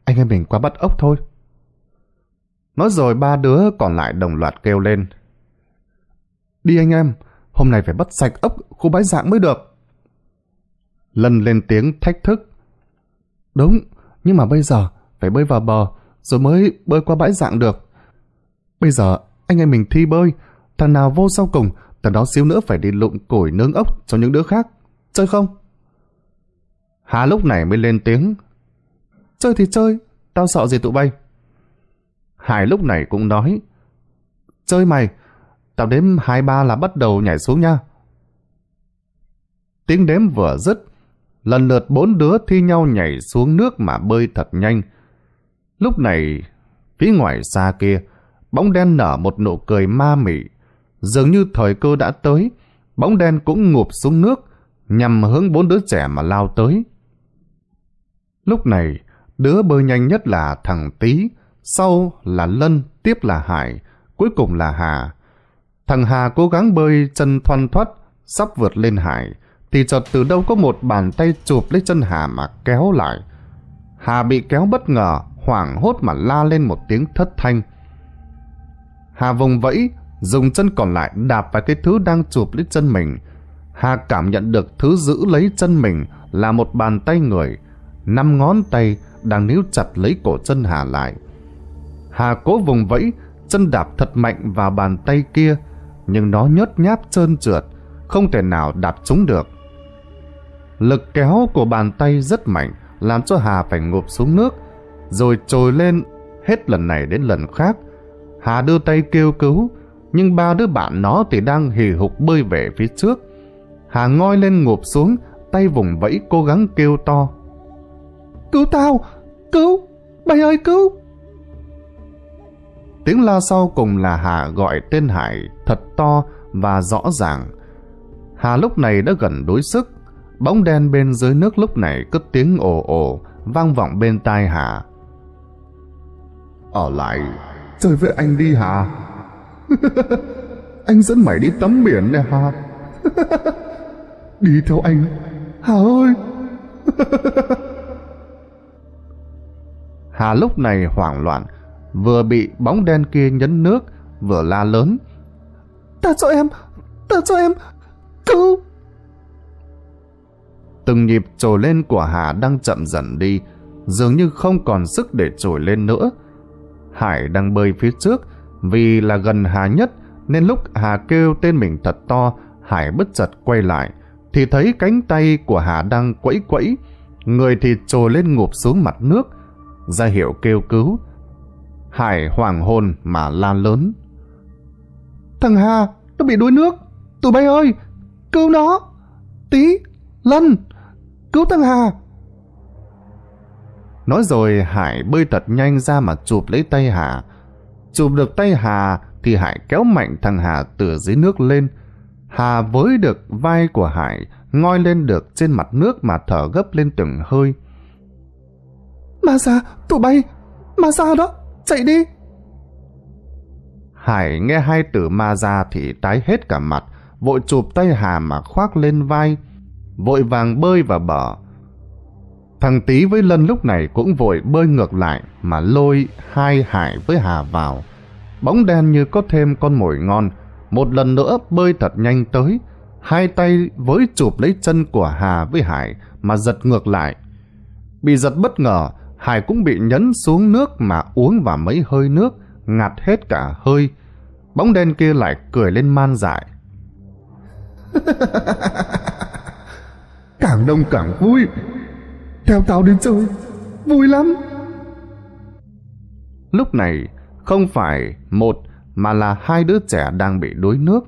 anh em mình qua bắt ốc thôi. Nói rồi ba đứa còn lại đồng loạt kêu lên. Đi anh em, hôm nay phải bắt sạch ốc khu bãi dạng mới được. Lân lên tiếng thách thức. Đúng, nhưng mà bây giờ phải bơi vào bờ rồi mới bơi qua bãi dạng được. Bây giờ anh em mình thi bơi, thằng nào vô sau cùng, thằng đó xíu nữa phải đi lụng củi nướng ốc cho những đứa khác. Chơi không? Hà lúc này mới lên tiếng. Chơi thì chơi, tao sợ gì tụi bay. Hải lúc này cũng nói. Chơi mày, tao đếm hai ba là bắt đầu nhảy xuống nha. Tiếng đếm vừa dứt, lần lượt bốn đứa thi nhau nhảy xuống nước mà bơi thật nhanh. Lúc này, phía ngoài xa kia, bóng đen nở một nụ cười ma mị. Dường như thời cơ đã tới, bóng đen cũng ngụp xuống nước, nhằm hướng bốn đứa trẻ mà lao tới. Lúc này, đứa bơi nhanh nhất là thằng Tý, sau là Lân, tiếp là Hải, cuối cùng là Hà. Thằng Hà cố gắng bơi chân thoăn thoắt, sắp vượt lên hải, thì chợt từ đâu có một bàn tay chụp lấy chân Hà mà kéo lại. Hà bị kéo bất ngờ, hoảng hốt mà la lên một tiếng thất thanh. Hà vùng vẫy, dùng chân còn lại đạp vào cái thứ đang chụp lấy chân mình. Hà cảm nhận được thứ giữ lấy chân mình là một bàn tay người, năm ngón tay đang níu chặt lấy cổ chân Hà lại. Hà cố vùng vẫy, chân đạp thật mạnh vào bàn tay kia, nhưng nó nhớt nháp trơn trượt, không thể nào đạp chúng được. Lực kéo của bàn tay rất mạnh, làm cho Hà phải ngụp xuống nước, rồi trồi lên hết lần này đến lần khác. Hà đưa tay kêu cứu, nhưng ba đứa bạn nó thì đang hì hục bơi về phía trước. Hà ngoi lên ngụp xuống, tay vùng vẫy cố gắng kêu to. Cứu tao! Cứu! Bày ơi cứu! Tiếng la sau cùng là Hà gọi tên Hải thật to và rõ ràng. Hà lúc này đã gần đối sức. Bóng đen bên dưới nước lúc này cất tiếng ồ ồ, vang vọng bên tai Hà. Ở lại, chơi với anh đi Hà. anh dẫn mày đi tắm biển nè Hà. đi theo anh, Hà ơi. Hà lúc này hoảng loạn, vừa bị bóng đen kia nhấn nước, vừa la lớn. Ta cho em, ta cho em, cứu! Từng nhịp trồi lên của Hà đang chậm dần đi, dường như không còn sức để trồi lên nữa. Hải đang bơi phía trước, vì là gần Hà nhất, nên lúc Hà kêu tên mình thật to, Hải bất chợt quay lại, thì thấy cánh tay của Hà đang quẫy quẫy, người thì trồi lên ngụp xuống mặt nước, ra hiệu kêu cứu, Hải hoàng hồn mà la lớn. Thằng Hà, nó bị đuối nước. Tụi bay ơi, cứu nó. Tí, Lân, cứu thằng Hà. Nói rồi Hải bơi thật nhanh ra mà chụp lấy tay Hà. Chụp được tay Hà thì Hải kéo mạnh thằng Hà từ dưới nước lên. Hà với được vai của Hải, ngoi lên được trên mặt nước mà thở gấp lên từng hơi. Ma ra, tụi bay, ma ra đó chạy đi. Hải nghe hai tử ma ra thì tái hết cả mặt, vội chụp tay Hà mà khoác lên vai, vội vàng bơi vào bờ. Thằng Tý với Lân lúc này cũng vội bơi ngược lại mà lôi hai Hải với Hà vào. Bóng đen như có thêm con mồi ngon, một lần nữa bơi thật nhanh tới, hai tay với chụp lấy chân của Hà với Hải mà giật ngược lại. Bị giật bất ngờ, Hải cũng bị nhấn xuống nước mà uống vào mấy hơi nước, ngạt hết cả hơi. Bóng đen kia lại cười lên man dại. càng đông càng vui. Theo tao đến chơi, vui lắm. Lúc này, không phải một mà là hai đứa trẻ đang bị đuối nước.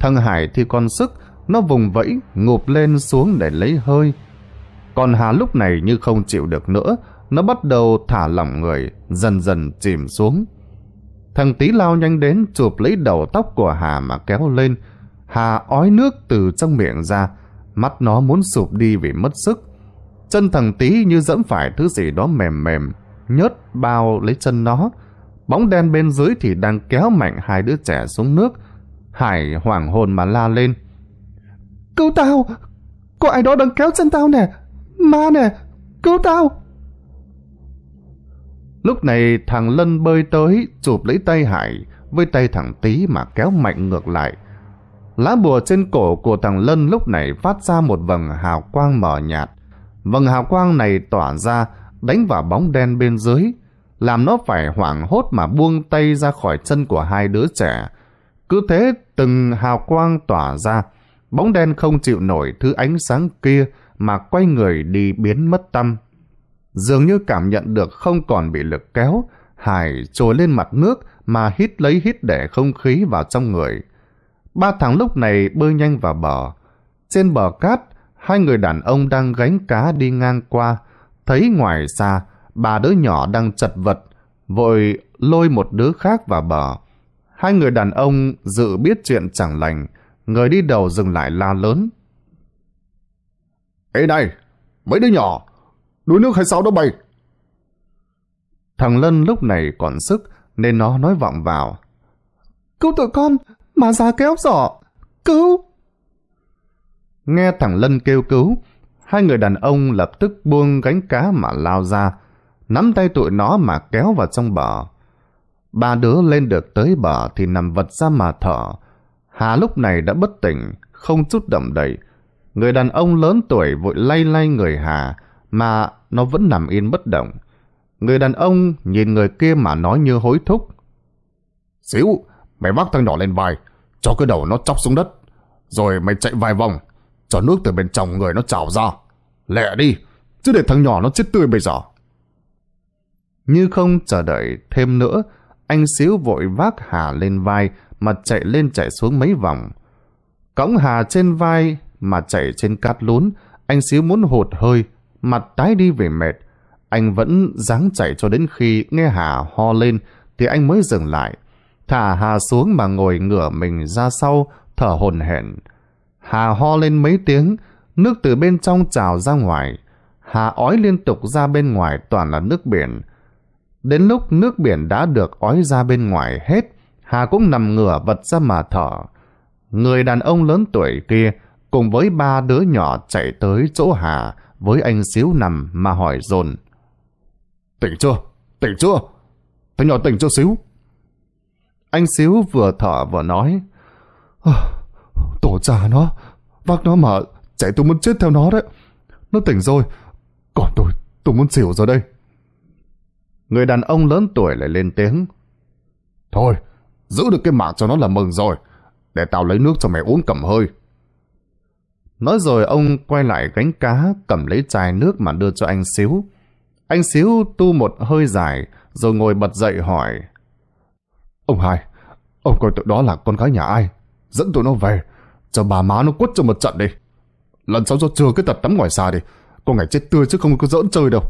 Thằng Hải thì còn sức, nó vùng vẫy, ngụp lên xuống để lấy hơi, còn Hà lúc này như không chịu được nữa, nó bắt đầu thả lỏng người, dần dần chìm xuống. Thằng tí lao nhanh đến chụp lấy đầu tóc của Hà mà kéo lên. Hà ói nước từ trong miệng ra, mắt nó muốn sụp đi vì mất sức. Chân thằng tí như dẫm phải thứ gì đó mềm mềm, nhớt bao lấy chân nó. Bóng đen bên dưới thì đang kéo mạnh hai đứa trẻ xuống nước. Hải hoảng hồn mà la lên. Cứu tao! Có ai đó đang kéo chân tao nè! Ma nè, cứu tao! Lúc này thằng Lân bơi tới, chụp lấy tay Hải, với tay thằng Tý mà kéo mạnh ngược lại. Lá bùa trên cổ của thằng Lân lúc này phát ra một vầng hào quang mờ nhạt. Vầng hào quang này tỏa ra, đánh vào bóng đen bên dưới, làm nó phải hoảng hốt mà buông tay ra khỏi chân của hai đứa trẻ. Cứ thế từng hào quang tỏa ra, bóng đen không chịu nổi thứ ánh sáng kia, mà quay người đi biến mất tâm. Dường như cảm nhận được không còn bị lực kéo, Hải trồi lên mặt nước mà hít lấy hít để không khí vào trong người. Ba thằng lúc này bơi nhanh vào bờ. Trên bờ cát, hai người đàn ông đang gánh cá đi ngang qua. Thấy ngoài xa, ba đứa nhỏ đang chật vật, vội lôi một đứa khác vào bờ. Hai người đàn ông dự biết chuyện chẳng lành, người đi đầu dừng lại la lớn. Ê này, mấy đứa nhỏ, đuối nước hay sao đó bay? Thằng Lân lúc này còn sức nên nó nói vọng vào. Cứu tụi con, mà ra kéo ốc giỏ, cứu! Nghe thằng Lân kêu cứu, hai người đàn ông lập tức buông gánh cá mà lao ra, nắm tay tụi nó mà kéo vào trong bờ. Ba đứa lên được tới bờ thì nằm vật ra mà thở. Hà lúc này đã bất tỉnh, không chút động đậy, Người đàn ông lớn tuổi vội lay lay người Hà mà nó vẫn nằm yên bất động. Người đàn ông nhìn người kia mà nói như hối thúc. Xíu, mày vác thằng nhỏ lên vai, cho cái đầu nó chóc xuống đất. Rồi mày chạy vài vòng, cho nước từ bên trong người nó trào ra. Lẹ đi, chứ để thằng nhỏ nó chết tươi bây giờ. Như không chờ đợi thêm nữa, anh Xíu vội vác Hà lên vai mà chạy lên chạy xuống mấy vòng. Cõng Hà trên vai mà chạy trên cát lún, anh xíu muốn hụt hơi, mặt tái đi về mệt. Anh vẫn dáng chạy cho đến khi nghe Hà ho lên thì anh mới dừng lại. Thả Hà xuống mà ngồi ngửa mình ra sau, thở hồn hển. Hà ho lên mấy tiếng, nước từ bên trong trào ra ngoài. Hà ói liên tục ra bên ngoài toàn là nước biển. Đến lúc nước biển đã được ói ra bên ngoài hết, Hà cũng nằm ngửa vật ra mà thở. Người đàn ông lớn tuổi kia cùng với ba đứa nhỏ chạy tới chỗ Hà với anh xíu nằm mà hỏi dồn Tỉnh chưa? Tỉnh chưa? Thằng nhỏ tỉnh chưa xíu? Anh xíu vừa thở vừa nói Tổ cha nó, vác nó mà chạy tôi muốn chết theo nó đấy. Nó tỉnh rồi, còn tôi, tôi muốn xỉu rồi đây. Người đàn ông lớn tuổi lại lên tiếng Thôi, giữ được cái mạng cho nó là mừng rồi. Để tao lấy nước cho mày uống cầm hơi, Nói rồi ông quay lại gánh cá, cầm lấy chai nước mà đưa cho anh Xíu. Anh Xíu tu một hơi dài, rồi ngồi bật dậy hỏi. Ông hai, ông coi tụi đó là con gái nhà ai? Dẫn tụi nó về, cho bà má nó quất cho một trận đi. Lần sau cho chưa cái tật tắm ngoài xa đi, con ngày chết tươi chứ không có dỡn chơi đâu.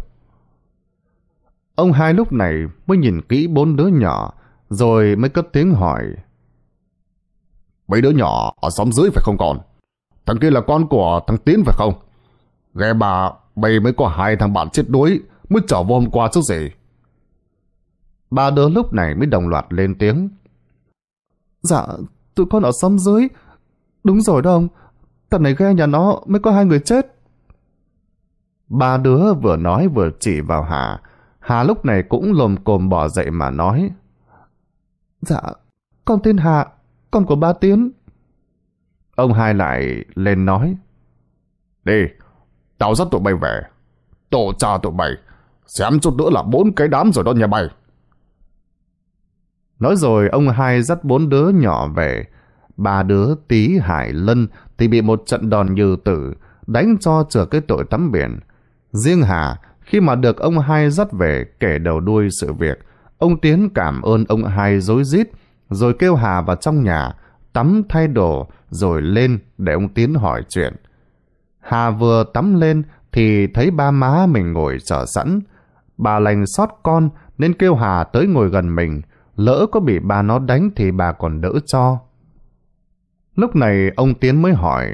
Ông hai lúc này mới nhìn kỹ bốn đứa nhỏ, rồi mới cất tiếng hỏi. Mấy đứa nhỏ ở xóm dưới phải không còn? Thằng kia là con của thằng Tiến phải không? Ghe bà, bây mới có hai thằng bạn chết đuối, mới trở vô hôm qua chứ gì. Ba đứa lúc này mới đồng loạt lên tiếng. Dạ, tụi con ở xóm dưới. Đúng rồi đó ông, thằng này ghe nhà nó mới có hai người chết. Ba đứa vừa nói vừa chỉ vào Hà. Hà lúc này cũng lồm cồm bỏ dậy mà nói. Dạ, con tên Hà, con của ba Tiến. Ông hai lại lên nói. Đi, tao dắt tụi bay về. Tổ cha tụi bay, xem chút nữa là bốn cái đám rồi đó nhà bay. Nói rồi ông hai dắt bốn đứa nhỏ về. Ba đứa tí hải lân thì bị một trận đòn như tử, đánh cho chừa cái tội tắm biển. Riêng Hà, khi mà được ông hai dắt về kể đầu đuôi sự việc, ông Tiến cảm ơn ông hai dối rít rồi kêu Hà vào trong nhà, tắm thay đồ rồi lên để ông Tiến hỏi chuyện. Hà vừa tắm lên thì thấy ba má mình ngồi chờ sẵn. Bà lành xót con nên kêu Hà tới ngồi gần mình, lỡ có bị bà nó đánh thì bà còn đỡ cho. Lúc này ông Tiến mới hỏi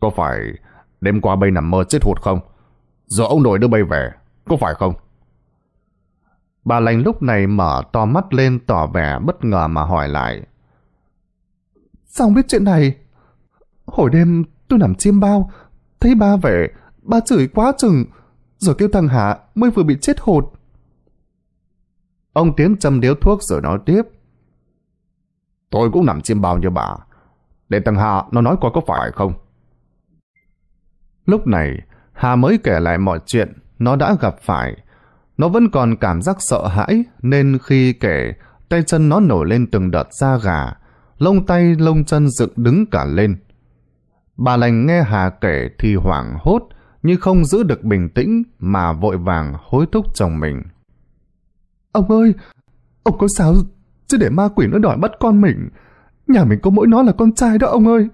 Có phải đêm qua bay nằm mơ chết hụt không? Giờ ông nội đưa bay về, có phải không? Bà lành lúc này mở to mắt lên tỏ vẻ bất ngờ mà hỏi lại Sao biết chuyện này? Hồi đêm tôi nằm chiêm bao, thấy ba về, ba chửi quá chừng, rồi kêu thằng Hạ mới vừa bị chết hột. Ông Tiến châm điếu thuốc rồi nói tiếp. Tôi cũng nằm chiêm bao như bà. Để thằng Hà nó nói coi có phải không? Lúc này, Hà mới kể lại mọi chuyện nó đã gặp phải. Nó vẫn còn cảm giác sợ hãi nên khi kể, tay chân nó nổi lên từng đợt da gà lông tay lông chân dựng đứng cả lên. Bà lành nghe Hà kể thì hoảng hốt, nhưng không giữ được bình tĩnh mà vội vàng hối thúc chồng mình. Ông ơi, ông có sao chứ để ma quỷ nó đòi bắt con mình. Nhà mình có mỗi nó là con trai đó ông ơi.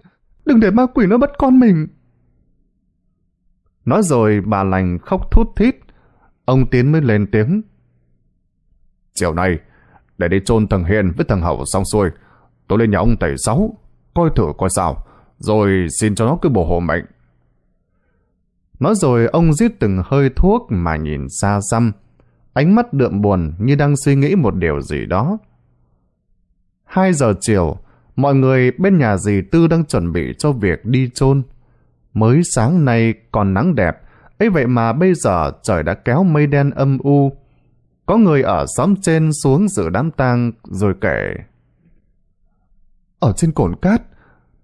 Đừng để ma quỷ nó bắt con mình. Nói rồi bà lành khóc thút thít. Ông Tiến mới lên tiếng. Chiều nay, để đi chôn thằng Hiền với thằng Hậu xong xuôi, Tôi lên nhà ông tẩy sáu, coi thử coi sao, rồi xin cho nó cứ bổ hộ mệnh. Nói rồi ông giết từng hơi thuốc mà nhìn xa xăm, ánh mắt đượm buồn như đang suy nghĩ một điều gì đó. Hai giờ chiều, mọi người bên nhà dì Tư đang chuẩn bị cho việc đi chôn. Mới sáng nay còn nắng đẹp, ấy vậy mà bây giờ trời đã kéo mây đen âm u. Có người ở xóm trên xuống dự đám tang rồi kể ở trên cồn cát,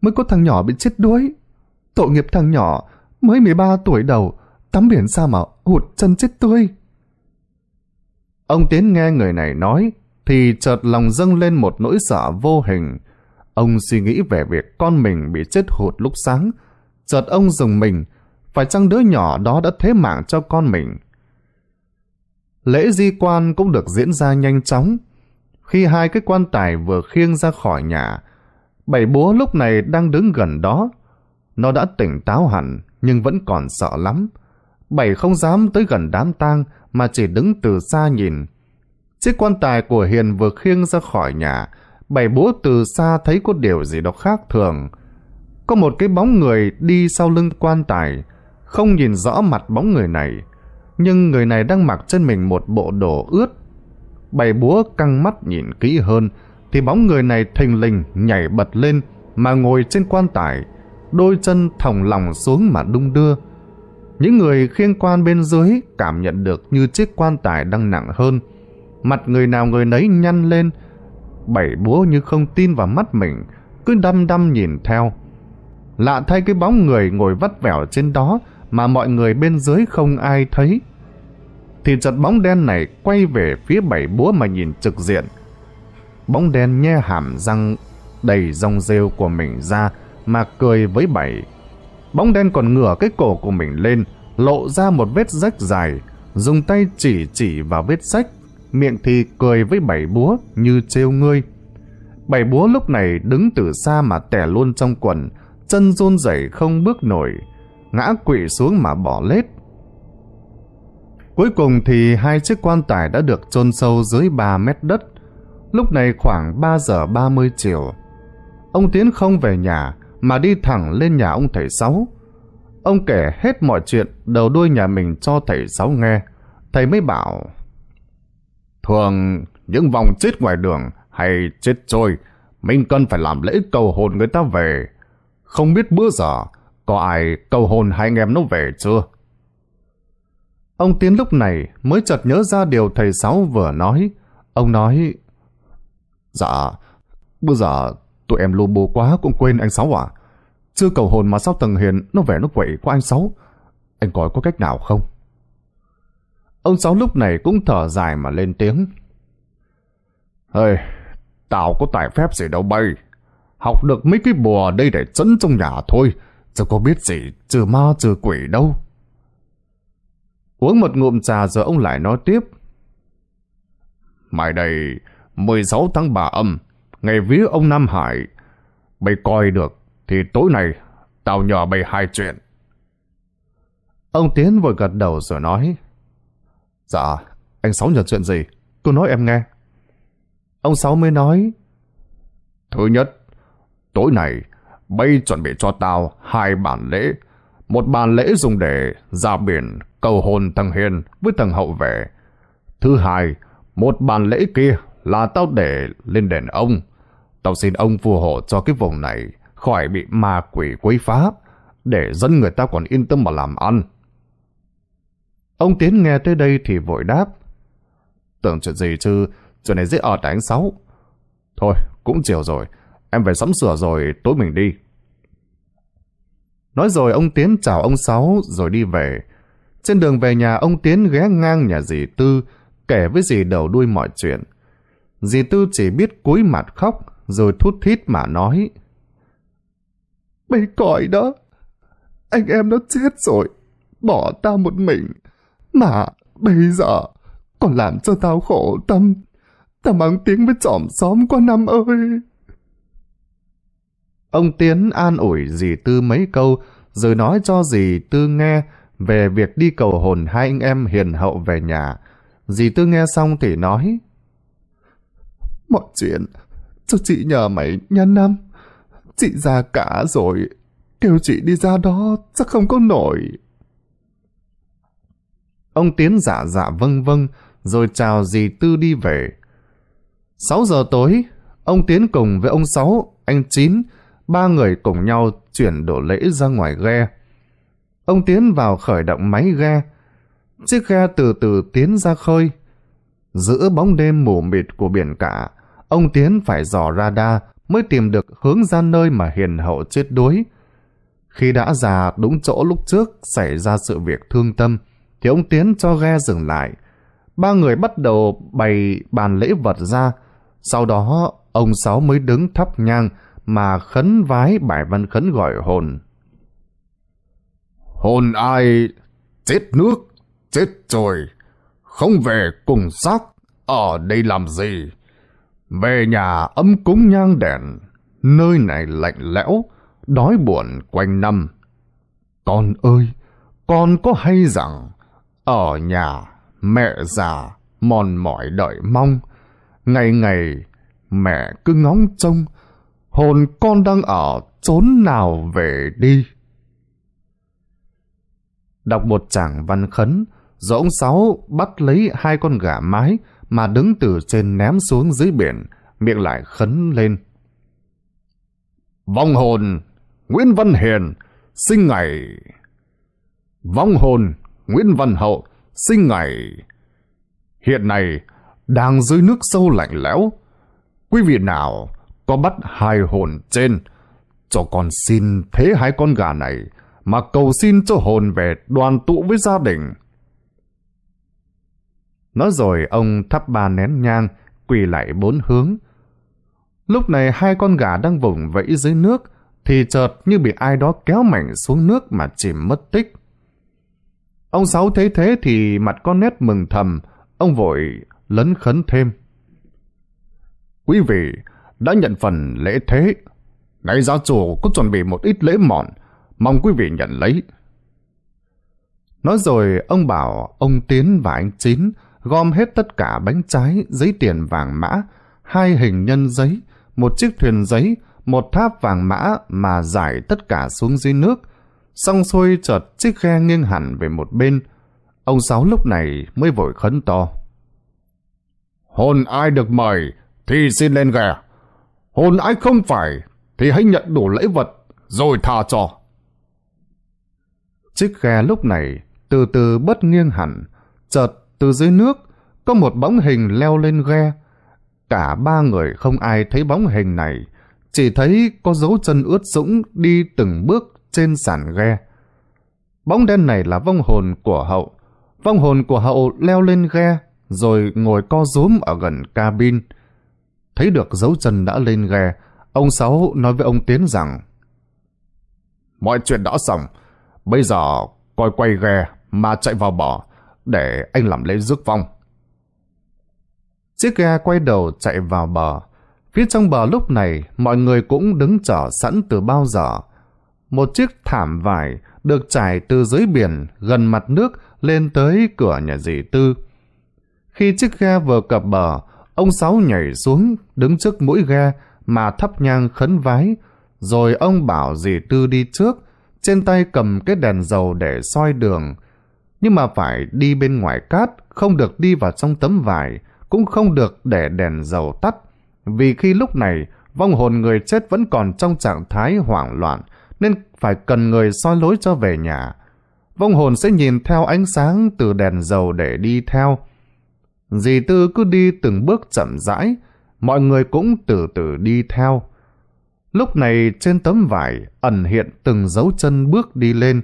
mới có thằng nhỏ bị chết đuối. Tội nghiệp thằng nhỏ, mới 13 tuổi đầu, tắm biển sao mà hụt chân chết tươi. Ông Tiến nghe người này nói, thì chợt lòng dâng lên một nỗi sợ vô hình. Ông suy nghĩ về việc con mình bị chết hụt lúc sáng. Chợt ông dùng mình, phải chăng đứa nhỏ đó đã thế mạng cho con mình? Lễ di quan cũng được diễn ra nhanh chóng. Khi hai cái quan tài vừa khiêng ra khỏi nhà, Bảy búa lúc này đang đứng gần đó. Nó đã tỉnh táo hẳn, nhưng vẫn còn sợ lắm. Bảy không dám tới gần đám tang, mà chỉ đứng từ xa nhìn. Chiếc quan tài của Hiền vừa khiêng ra khỏi nhà, bảy búa từ xa thấy có điều gì đó khác thường. Có một cái bóng người đi sau lưng quan tài, không nhìn rõ mặt bóng người này, nhưng người này đang mặc trên mình một bộ đồ ướt. Bảy búa căng mắt nhìn kỹ hơn, thì bóng người này thình lình nhảy bật lên mà ngồi trên quan tải, đôi chân thòng lòng xuống mà đung đưa. Những người khiêng quan bên dưới cảm nhận được như chiếc quan tải đang nặng hơn. Mặt người nào người nấy nhăn lên, bảy búa như không tin vào mắt mình, cứ đăm đăm nhìn theo. Lạ thay cái bóng người ngồi vắt vẻo trên đó mà mọi người bên dưới không ai thấy. Thì chật bóng đen này quay về phía bảy búa mà nhìn trực diện bóng đen nhe hàm răng đầy rong rêu của mình ra mà cười với bảy. Bóng đen còn ngửa cái cổ của mình lên, lộ ra một vết rách dài, dùng tay chỉ chỉ vào vết rách, miệng thì cười với bảy búa như trêu ngươi. Bảy búa lúc này đứng từ xa mà tẻ luôn trong quần, chân run rẩy không bước nổi, ngã quỵ xuống mà bỏ lết. Cuối cùng thì hai chiếc quan tài đã được chôn sâu dưới 3 mét đất, Lúc này khoảng 3 giờ 30 chiều. Ông Tiến không về nhà mà đi thẳng lên nhà ông thầy Sáu. Ông kể hết mọi chuyện đầu đuôi nhà mình cho thầy Sáu nghe. Thầy mới bảo Thường những vòng chết ngoài đường hay chết trôi mình cần phải làm lễ cầu hồn người ta về. Không biết bữa giờ có ai cầu hồn hai anh em nó về chưa? Ông Tiến lúc này mới chợt nhớ ra điều thầy Sáu vừa nói. Ông nói Dạ, bữa giờ tụi em lô bố quá cũng quên anh Sáu à? Chưa cầu hồn mà sao Tần Hiền nó vẻ nó quậy qua anh Sáu? Anh coi có cách nào không? Ông Sáu lúc này cũng thở dài mà lên tiếng. Ê, tao có tài phép gì đâu bay. Học được mấy cái bùa đây để trấn trong nhà thôi. Chứ có biết gì trừ ma trừ quỷ đâu. Uống một ngụm trà rồi ông lại nói tiếp. Mai đây 16 tháng 3 âm, ngày vía ông Nam Hải. Bày coi được, thì tối nay tao nhờ bày hai chuyện. Ông Tiến vội gật đầu rồi nói. Dạ, anh Sáu nhờ chuyện gì? Cô nói em nghe. Ông Sáu mới nói. Thứ nhất, tối nay bay chuẩn bị cho tao hai bản lễ. Một bản lễ dùng để ra biển cầu hồn thằng Hiền với thằng Hậu về. Thứ hai, một bàn lễ kia là tao để lên đền ông. Tao xin ông phù hộ cho cái vùng này khỏi bị ma quỷ quấy phá, để dân người ta còn yên tâm mà làm ăn. Ông Tiến nghe tới đây thì vội đáp. Tưởng chuyện gì chứ, chuyện này dễ ở đánh sáu. Thôi, cũng chiều rồi, em về sắm sửa rồi, tối mình đi. Nói rồi ông Tiến chào ông Sáu rồi đi về. Trên đường về nhà ông Tiến ghé ngang nhà dì Tư, kể với dì đầu đuôi mọi chuyện. Dì Tư chỉ biết cúi mặt khóc, rồi thút thít mà nói. Bây còi đó, anh em nó chết rồi, bỏ tao một mình. Mà bây giờ còn làm cho tao khổ tâm. Tao mang tiếng với tròm xóm qua năm ơi. Ông Tiến an ủi dì Tư mấy câu, rồi nói cho dì Tư nghe về việc đi cầu hồn hai anh em hiền hậu về nhà. Dì Tư nghe xong thì nói, Mọi chuyện, cho chị nhờ mày nha Năm. Chị già cả rồi, kêu chị đi ra đó chắc không có nổi. Ông Tiến giả giả dạ vâng vâng, rồi chào dì Tư đi về. sáu giờ tối, ông Tiến cùng với ông Sáu, anh Chín, ba người cùng nhau chuyển đồ lễ ra ngoài ghe. Ông Tiến vào khởi động máy ghe. Chiếc ghe từ từ tiến ra khơi. Giữa bóng đêm mù mịt của biển cả, ông Tiến phải dò radar mới tìm được hướng ra nơi mà hiền hậu chết đuối. Khi đã già đúng chỗ lúc trước xảy ra sự việc thương tâm, thì ông Tiến cho ghe dừng lại. Ba người bắt đầu bày bàn lễ vật ra, sau đó ông Sáu mới đứng thắp nhang mà khấn vái bài văn khấn gọi hồn. Hồn ai chết nước, chết trời không về cùng xác, ở đây làm gì? Về nhà ấm cúng nhang đèn, nơi này lạnh lẽo, đói buồn quanh năm. Con ơi, con có hay rằng, ở nhà mẹ già mòn mỏi đợi mong, ngày ngày mẹ cứ ngóng trông, hồn con đang ở chốn nào về đi. Đọc một chàng văn khấn, rồi ông Sáu bắt lấy hai con gà mái, mà đứng từ trên ném xuống dưới biển, miệng lại khấn lên. Vong hồn Nguyễn Văn Hiền sinh ngày Vong hồn Nguyễn Văn Hậu sinh ngày Hiện nay đang dưới nước sâu lạnh lẽo. Quý vị nào có bắt hai hồn trên cho con xin thế hai con gà này mà cầu xin cho hồn về đoàn tụ với gia đình Nói rồi ông thắp ba nén nhang, quỳ lại bốn hướng. Lúc này hai con gà đang vùng vẫy dưới nước, thì chợt như bị ai đó kéo mạnh xuống nước mà chìm mất tích. Ông Sáu thấy thế thì mặt con nét mừng thầm, ông vội lấn khấn thêm. Quý vị đã nhận phần lễ thế, nay giáo chủ có chuẩn bị một ít lễ mọn, mong quý vị nhận lấy. Nói rồi ông bảo ông Tiến và anh Chín gom hết tất cả bánh trái, giấy tiền vàng mã, hai hình nhân giấy, một chiếc thuyền giấy, một tháp vàng mã mà giải tất cả xuống dưới nước. Xong xuôi chợt chiếc khe nghiêng hẳn về một bên. Ông Sáu lúc này mới vội khấn to. Hồn ai được mời thì xin lên ghè. Hồn ai không phải thì hãy nhận đủ lễ vật rồi tha cho. Chiếc ghe lúc này từ từ bất nghiêng hẳn, chợt từ dưới nước, có một bóng hình leo lên ghe. Cả ba người không ai thấy bóng hình này, chỉ thấy có dấu chân ướt sũng đi từng bước trên sàn ghe. Bóng đen này là vong hồn của hậu. Vong hồn của hậu leo lên ghe, rồi ngồi co rúm ở gần cabin. Thấy được dấu chân đã lên ghe, ông Sáu nói với ông Tiến rằng Mọi chuyện đã xong, bây giờ coi quay ghe mà chạy vào bỏ để anh làm lễ rước vong. Chiếc ghe quay đầu chạy vào bờ. Phía trong bờ lúc này, mọi người cũng đứng chờ sẵn từ bao giờ. Một chiếc thảm vải được trải từ dưới biển gần mặt nước lên tới cửa nhà dì Tư. Khi chiếc ghe vừa cập bờ, ông Sáu nhảy xuống đứng trước mũi ghe mà thắp nhang khấn vái. Rồi ông bảo dì Tư đi trước, trên tay cầm cái đèn dầu để soi đường, nhưng mà phải đi bên ngoài cát, không được đi vào trong tấm vải, cũng không được để đèn dầu tắt. Vì khi lúc này, vong hồn người chết vẫn còn trong trạng thái hoảng loạn, nên phải cần người soi lối cho về nhà. Vong hồn sẽ nhìn theo ánh sáng từ đèn dầu để đi theo. Dì Tư cứ đi từng bước chậm rãi, mọi người cũng từ từ đi theo. Lúc này trên tấm vải ẩn hiện từng dấu chân bước đi lên.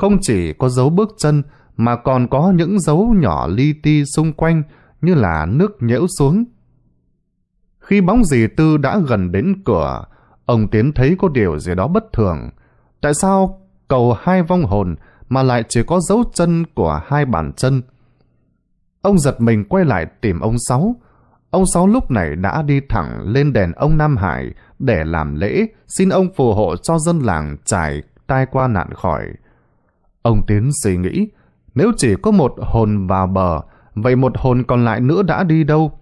Không chỉ có dấu bước chân mà còn có những dấu nhỏ li ti xung quanh như là nước nhễu xuống. Khi bóng dì tư đã gần đến cửa, ông Tiến thấy có điều gì đó bất thường. Tại sao cầu hai vong hồn mà lại chỉ có dấu chân của hai bàn chân? Ông giật mình quay lại tìm ông Sáu. Ông Sáu lúc này đã đi thẳng lên đèn ông Nam Hải để làm lễ, xin ông phù hộ cho dân làng trải tai qua nạn khỏi. Ông Tiến suy nghĩ, nếu chỉ có một hồn vào bờ, vậy một hồn còn lại nữa đã đi đâu?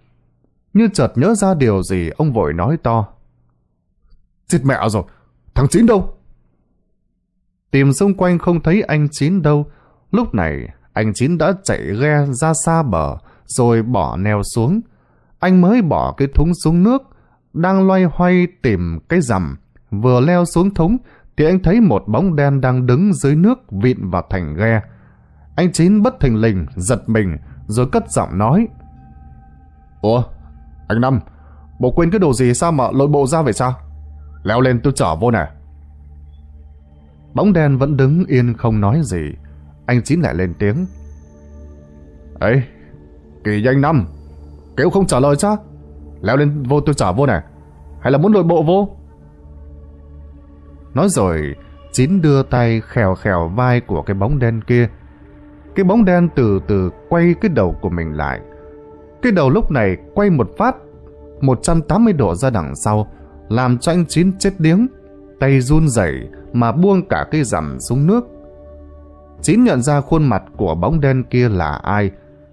Như chợt nhớ ra điều gì, ông vội nói to. Chết mẹ rồi, thằng Chín đâu? Tìm xung quanh không thấy anh Chín đâu. Lúc này, anh Chín đã chạy ghe ra xa bờ, rồi bỏ neo xuống. Anh mới bỏ cái thúng xuống nước, đang loay hoay tìm cái rằm, vừa leo xuống thúng, thì anh thấy một bóng đen đang đứng dưới nước vịn vào thành ghe. Anh Chín bất thình lình, giật mình, rồi cất giọng nói. Ủa, anh Năm, bộ quên cái đồ gì sao mà lội bộ ra vậy sao? Leo lên tôi chở vô nè. Bóng đen vẫn đứng yên không nói gì. Anh Chín lại lên tiếng. ấy kỳ danh Năm, kêu không trả lời chứ? Leo lên vô tôi chở vô nè. Hay là muốn lội bộ vô? Nói rồi, Chín đưa tay khèo khèo vai của cái bóng đen kia. Cái bóng đen từ từ quay cái đầu của mình lại. Cái đầu lúc này quay một phát 180 độ ra đằng sau, làm cho anh Chín chết điếng, tay run rẩy mà buông cả cái rằm xuống nước. Chín nhận ra khuôn mặt của bóng đen kia là ai,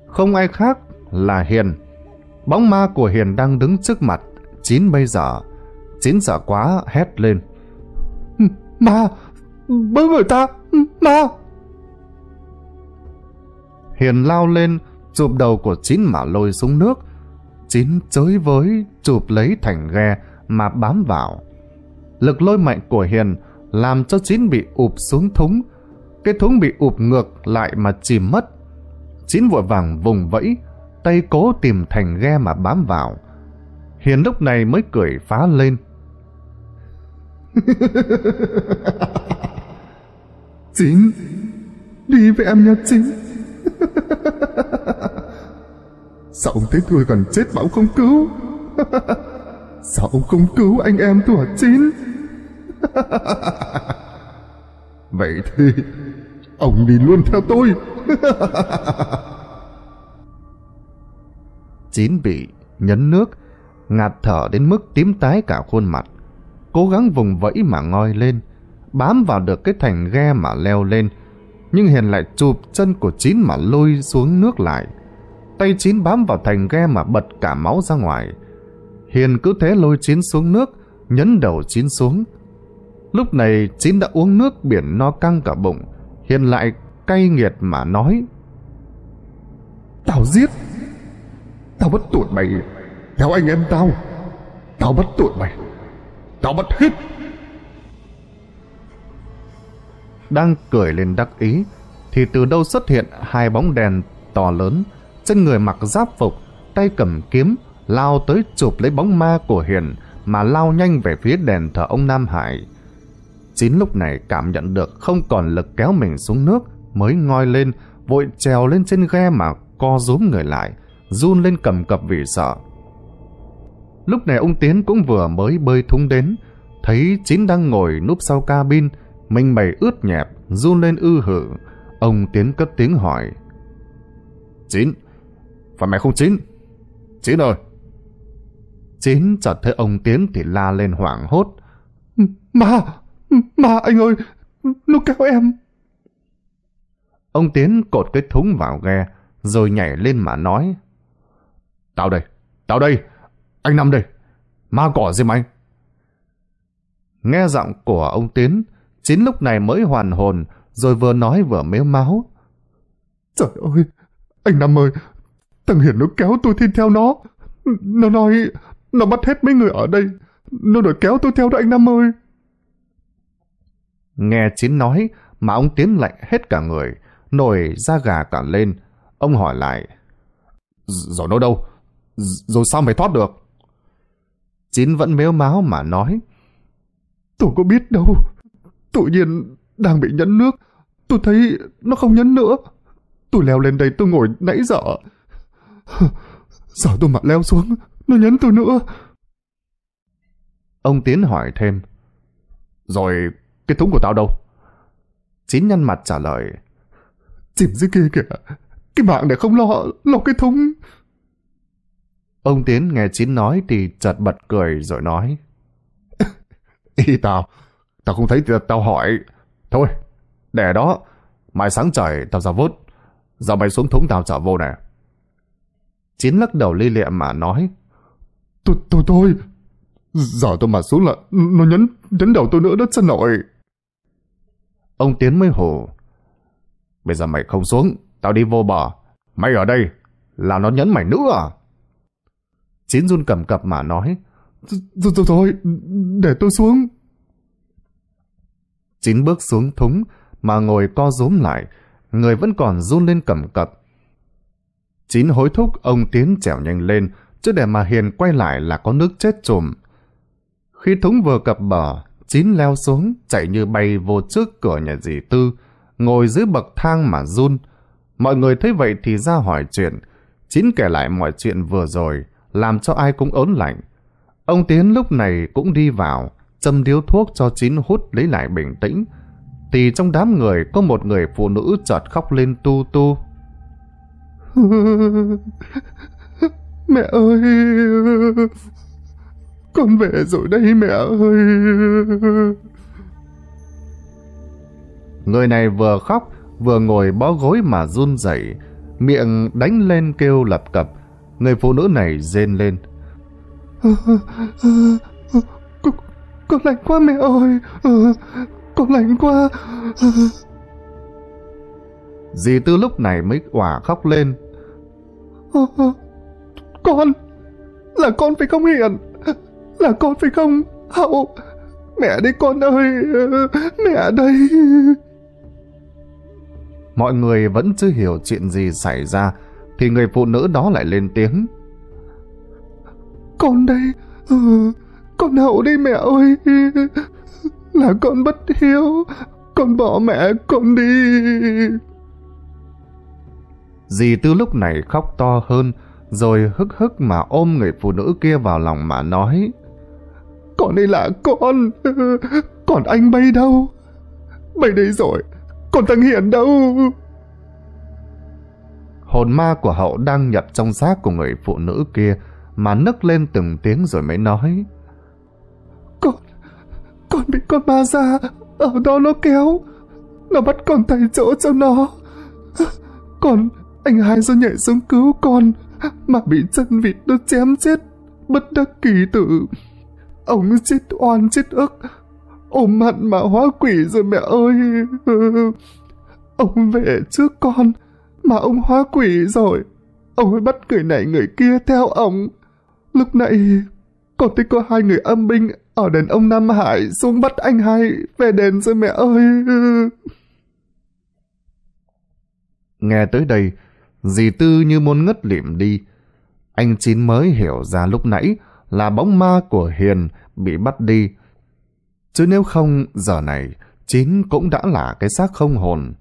không ai khác là Hiền. Bóng ma của Hiền đang đứng trước mặt Chín bây giờ. Chín sợ quá hét lên. Ma! bớt người ta! Ma! Hiền lao lên, chụp đầu của Chín mà lôi xuống nước. Chín chới với, chụp lấy thành ghe mà bám vào. Lực lôi mạnh của Hiền làm cho Chín bị ụp xuống thúng. Cái thúng bị ụp ngược lại mà chìm mất. Chín vội vàng vùng vẫy, tay cố tìm thành ghe mà bám vào. Hiền lúc này mới cười phá lên, Chín, đi với em nha chín. sao ông thấy tôi gần chết mà ông không cứu sao ông không cứu anh em tôi hả chín vậy thì ông đi luôn theo tôi chín bị nhấn nước ngạt thở đến mức tím tái cả khuôn mặt cố gắng vùng vẫy mà ngoi lên, bám vào được cái thành ghe mà leo lên. Nhưng Hiền lại chụp chân của Chín mà lôi xuống nước lại. Tay Chín bám vào thành ghe mà bật cả máu ra ngoài. Hiền cứ thế lôi Chín xuống nước, nhấn đầu Chín xuống. Lúc này Chín đã uống nước biển no căng cả bụng. Hiền lại cay nghiệt mà nói. Tao giết! Tao bắt tuột mày! Theo anh em tao! Tao bắt tuột mày! Tao mất hết Đang cười lên đắc ý Thì từ đâu xuất hiện hai bóng đèn to lớn Trên người mặc giáp phục Tay cầm kiếm Lao tới chụp lấy bóng ma của Hiền Mà lao nhanh về phía đèn thờ ông Nam Hải Chín lúc này cảm nhận được Không còn lực kéo mình xuống nước Mới ngoi lên Vội trèo lên trên ghe mà co rúm người lại Run lên cầm cập vì sợ Lúc này ông Tiến cũng vừa mới bơi thúng đến, thấy Chín đang ngồi núp sau cabin, mình mày ướt nhẹp, run lên ư hử. Ông Tiến cất tiếng hỏi. Chín, phải mày không Chín? Chín ơi! Chín chợt thấy ông Tiến thì la lên hoảng hốt. mà mà anh ơi! Nó kéo em! Ông Tiến cột cái thúng vào ghe, rồi nhảy lên mà nói. Tao đây! Tao đây! Anh Năm đây, ma cỏ gì anh? Nghe giọng của ông Tiến, Chín lúc này mới hoàn hồn, rồi vừa nói vừa méo máu. Trời ơi, anh Năm ơi, thằng Hiển nó kéo tôi thi theo nó. Nó nói, nó bắt hết mấy người ở đây. Nó đòi kéo tôi theo đó anh Năm ơi. Nghe Chín nói mà ông Tiến lạnh hết cả người, nổi da gà cả lên. Ông hỏi lại, rồi nó đâu? Rồi sao mày thoát được? Chín vẫn mếu máu mà nói. Tôi có biết đâu. Tự nhiên đang bị nhấn nước. Tôi thấy nó không nhấn nữa. Tôi leo lên đây tôi ngồi nãy giờ. Giờ tôi mà leo xuống, nó nhấn tôi nữa. Ông Tiến hỏi thêm. Rồi cái thúng của tao đâu? Chín nhăn mặt trả lời. Chìm dưới kia kìa. Cái mạng để không lo, lo cái thúng. Ông Tiến nghe Chín nói thì chợt bật cười rồi nói. Ý tao, tao không thấy thì tao hỏi. Thôi, để đó, mai sáng trời tao ra vốt. Giờ mày xuống thúng tao trả vô nè. Chín lắc đầu li lẹ mà nói. Tôi, tôi, tôi, giờ tôi mà xuống là nó nhấn, nhấn đầu tôi nữa đó chân nội. Ông Tiến mới hổ. Bây giờ mày không xuống, tao đi vô bờ. Mày ở đây, là nó nhấn mày nữa à? chín run cầm cập mà nói. rồi thôi, để tôi xuống. Chín bước xuống thúng, mà ngồi co rúm lại, người vẫn còn run lên cầm cập. Chín hối thúc ông Tiến trèo nhanh lên, chứ để mà Hiền quay lại là có nước chết trùm. Khi thúng vừa cập bờ, Chín leo xuống, chạy như bay vô trước cửa nhà dì Tư, ngồi dưới bậc thang mà run. Mọi người thấy vậy thì ra hỏi chuyện. Chín kể lại mọi chuyện vừa rồi làm cho ai cũng ớn lạnh. Ông Tiến lúc này cũng đi vào, châm điếu thuốc cho chín hút lấy lại bình tĩnh. Thì trong đám người có một người phụ nữ chợt khóc lên tu tu. mẹ ơi! Con về rồi đây mẹ ơi! Người này vừa khóc, vừa ngồi bó gối mà run rẩy, miệng đánh lên kêu lập cập. Người phụ nữ này rên lên. Ờ, ờ, ờ, con, con lạnh quá mẹ ơi, con lạnh quá. Dì Tư lúc này mới quả khóc lên. Con, là con phải không Hiền? Là con phải không Hậu? Mẹ đây con ơi, mẹ đây. Mọi người vẫn chưa hiểu chuyện gì xảy ra thì người phụ nữ đó lại lên tiếng. Con đây, ừ, con hậu đi mẹ ơi, là con bất hiếu, con bỏ mẹ con đi. Dì Tư lúc này khóc to hơn, rồi hức hức mà ôm người phụ nữ kia vào lòng mà nói. Con đây là con, còn anh bay đâu? Bay đây rồi, còn thằng Hiền đâu? hồn ma của hậu đang nhập trong xác của người phụ nữ kia mà nấc lên từng tiếng rồi mới nói. Con, con bị con ma ra, ở đó nó kéo, nó bắt con tay chỗ cho nó. Con, anh hai do nhảy xuống cứu con, mà bị chân vịt nó chém chết, bất đắc kỳ tử. Ông chết oan chết ức, ôm mặn mà hóa quỷ rồi mẹ ơi. Ông về trước con, mà ông hóa quỷ rồi. Ông ấy bắt người này người kia theo ông. Lúc nãy, còn thấy có hai người âm binh ở đền ông Nam Hải xuống bắt anh hai về đền rồi mẹ ơi. Nghe tới đây, dì Tư như muốn ngất lịm đi. Anh Chín mới hiểu ra lúc nãy là bóng ma của Hiền bị bắt đi. Chứ nếu không, giờ này, Chín cũng đã là cái xác không hồn.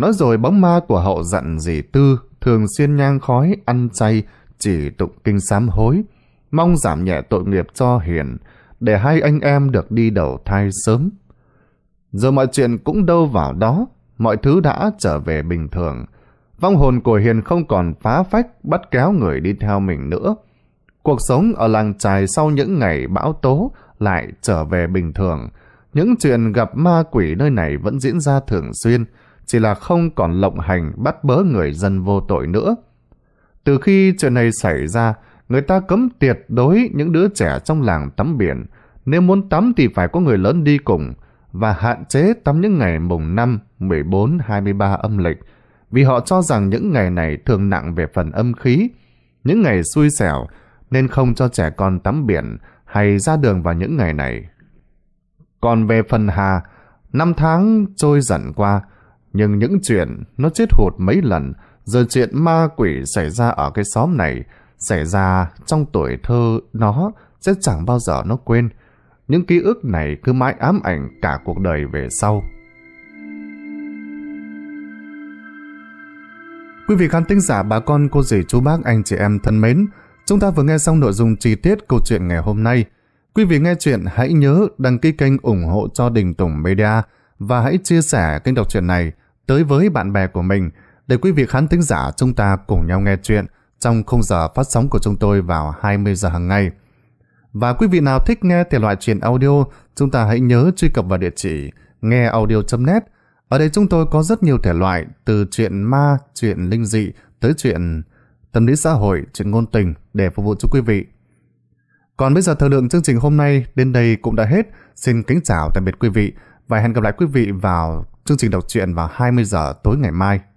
Nói rồi bóng ma của hậu dặn dì tư, thường xuyên nhang khói, ăn chay, chỉ tụng kinh sám hối, mong giảm nhẹ tội nghiệp cho Hiền, để hai anh em được đi đầu thai sớm. Giờ mọi chuyện cũng đâu vào đó, mọi thứ đã trở về bình thường. Vong hồn của Hiền không còn phá phách bắt kéo người đi theo mình nữa. Cuộc sống ở làng trài sau những ngày bão tố lại trở về bình thường. Những chuyện gặp ma quỷ nơi này vẫn diễn ra thường xuyên, chỉ là không còn lộng hành bắt bớ người dân vô tội nữa. Từ khi chuyện này xảy ra, người ta cấm tuyệt đối những đứa trẻ trong làng tắm biển. Nếu muốn tắm thì phải có người lớn đi cùng và hạn chế tắm những ngày mùng 5, 14, 23 âm lịch vì họ cho rằng những ngày này thường nặng về phần âm khí. Những ngày xui xẻo nên không cho trẻ con tắm biển hay ra đường vào những ngày này. Còn về phần Hà, năm tháng trôi dần qua, nhưng những chuyện nó chết hụt mấy lần, giờ chuyện ma quỷ xảy ra ở cái xóm này, xảy ra trong tuổi thơ nó sẽ chẳng bao giờ nó quên. Những ký ức này cứ mãi ám ảnh cả cuộc đời về sau. Quý vị khán thính giả, bà con, cô dì, chú bác, anh chị em thân mến, chúng ta vừa nghe xong nội dung chi tiết câu chuyện ngày hôm nay. Quý vị nghe chuyện hãy nhớ đăng ký kênh ủng hộ cho Đình Tùng Media và hãy chia sẻ kênh đọc truyện này tới với bạn bè của mình để quý vị khán thính giả chúng ta cùng nhau nghe chuyện trong khung giờ phát sóng của chúng tôi vào 20 giờ hàng ngày. Và quý vị nào thích nghe thể loại truyện audio, chúng ta hãy nhớ truy cập vào địa chỉ ngheaudio.net. Ở đây chúng tôi có rất nhiều thể loại từ chuyện ma, chuyện linh dị tới chuyện tâm lý xã hội, chuyện ngôn tình để phục vụ cho quý vị. Còn bây giờ thời lượng chương trình hôm nay đến đây cũng đã hết. Xin kính chào tạm biệt quý vị và hẹn gặp lại quý vị vào Chương trình đọc truyện vào 20 giờ tối ngày mai.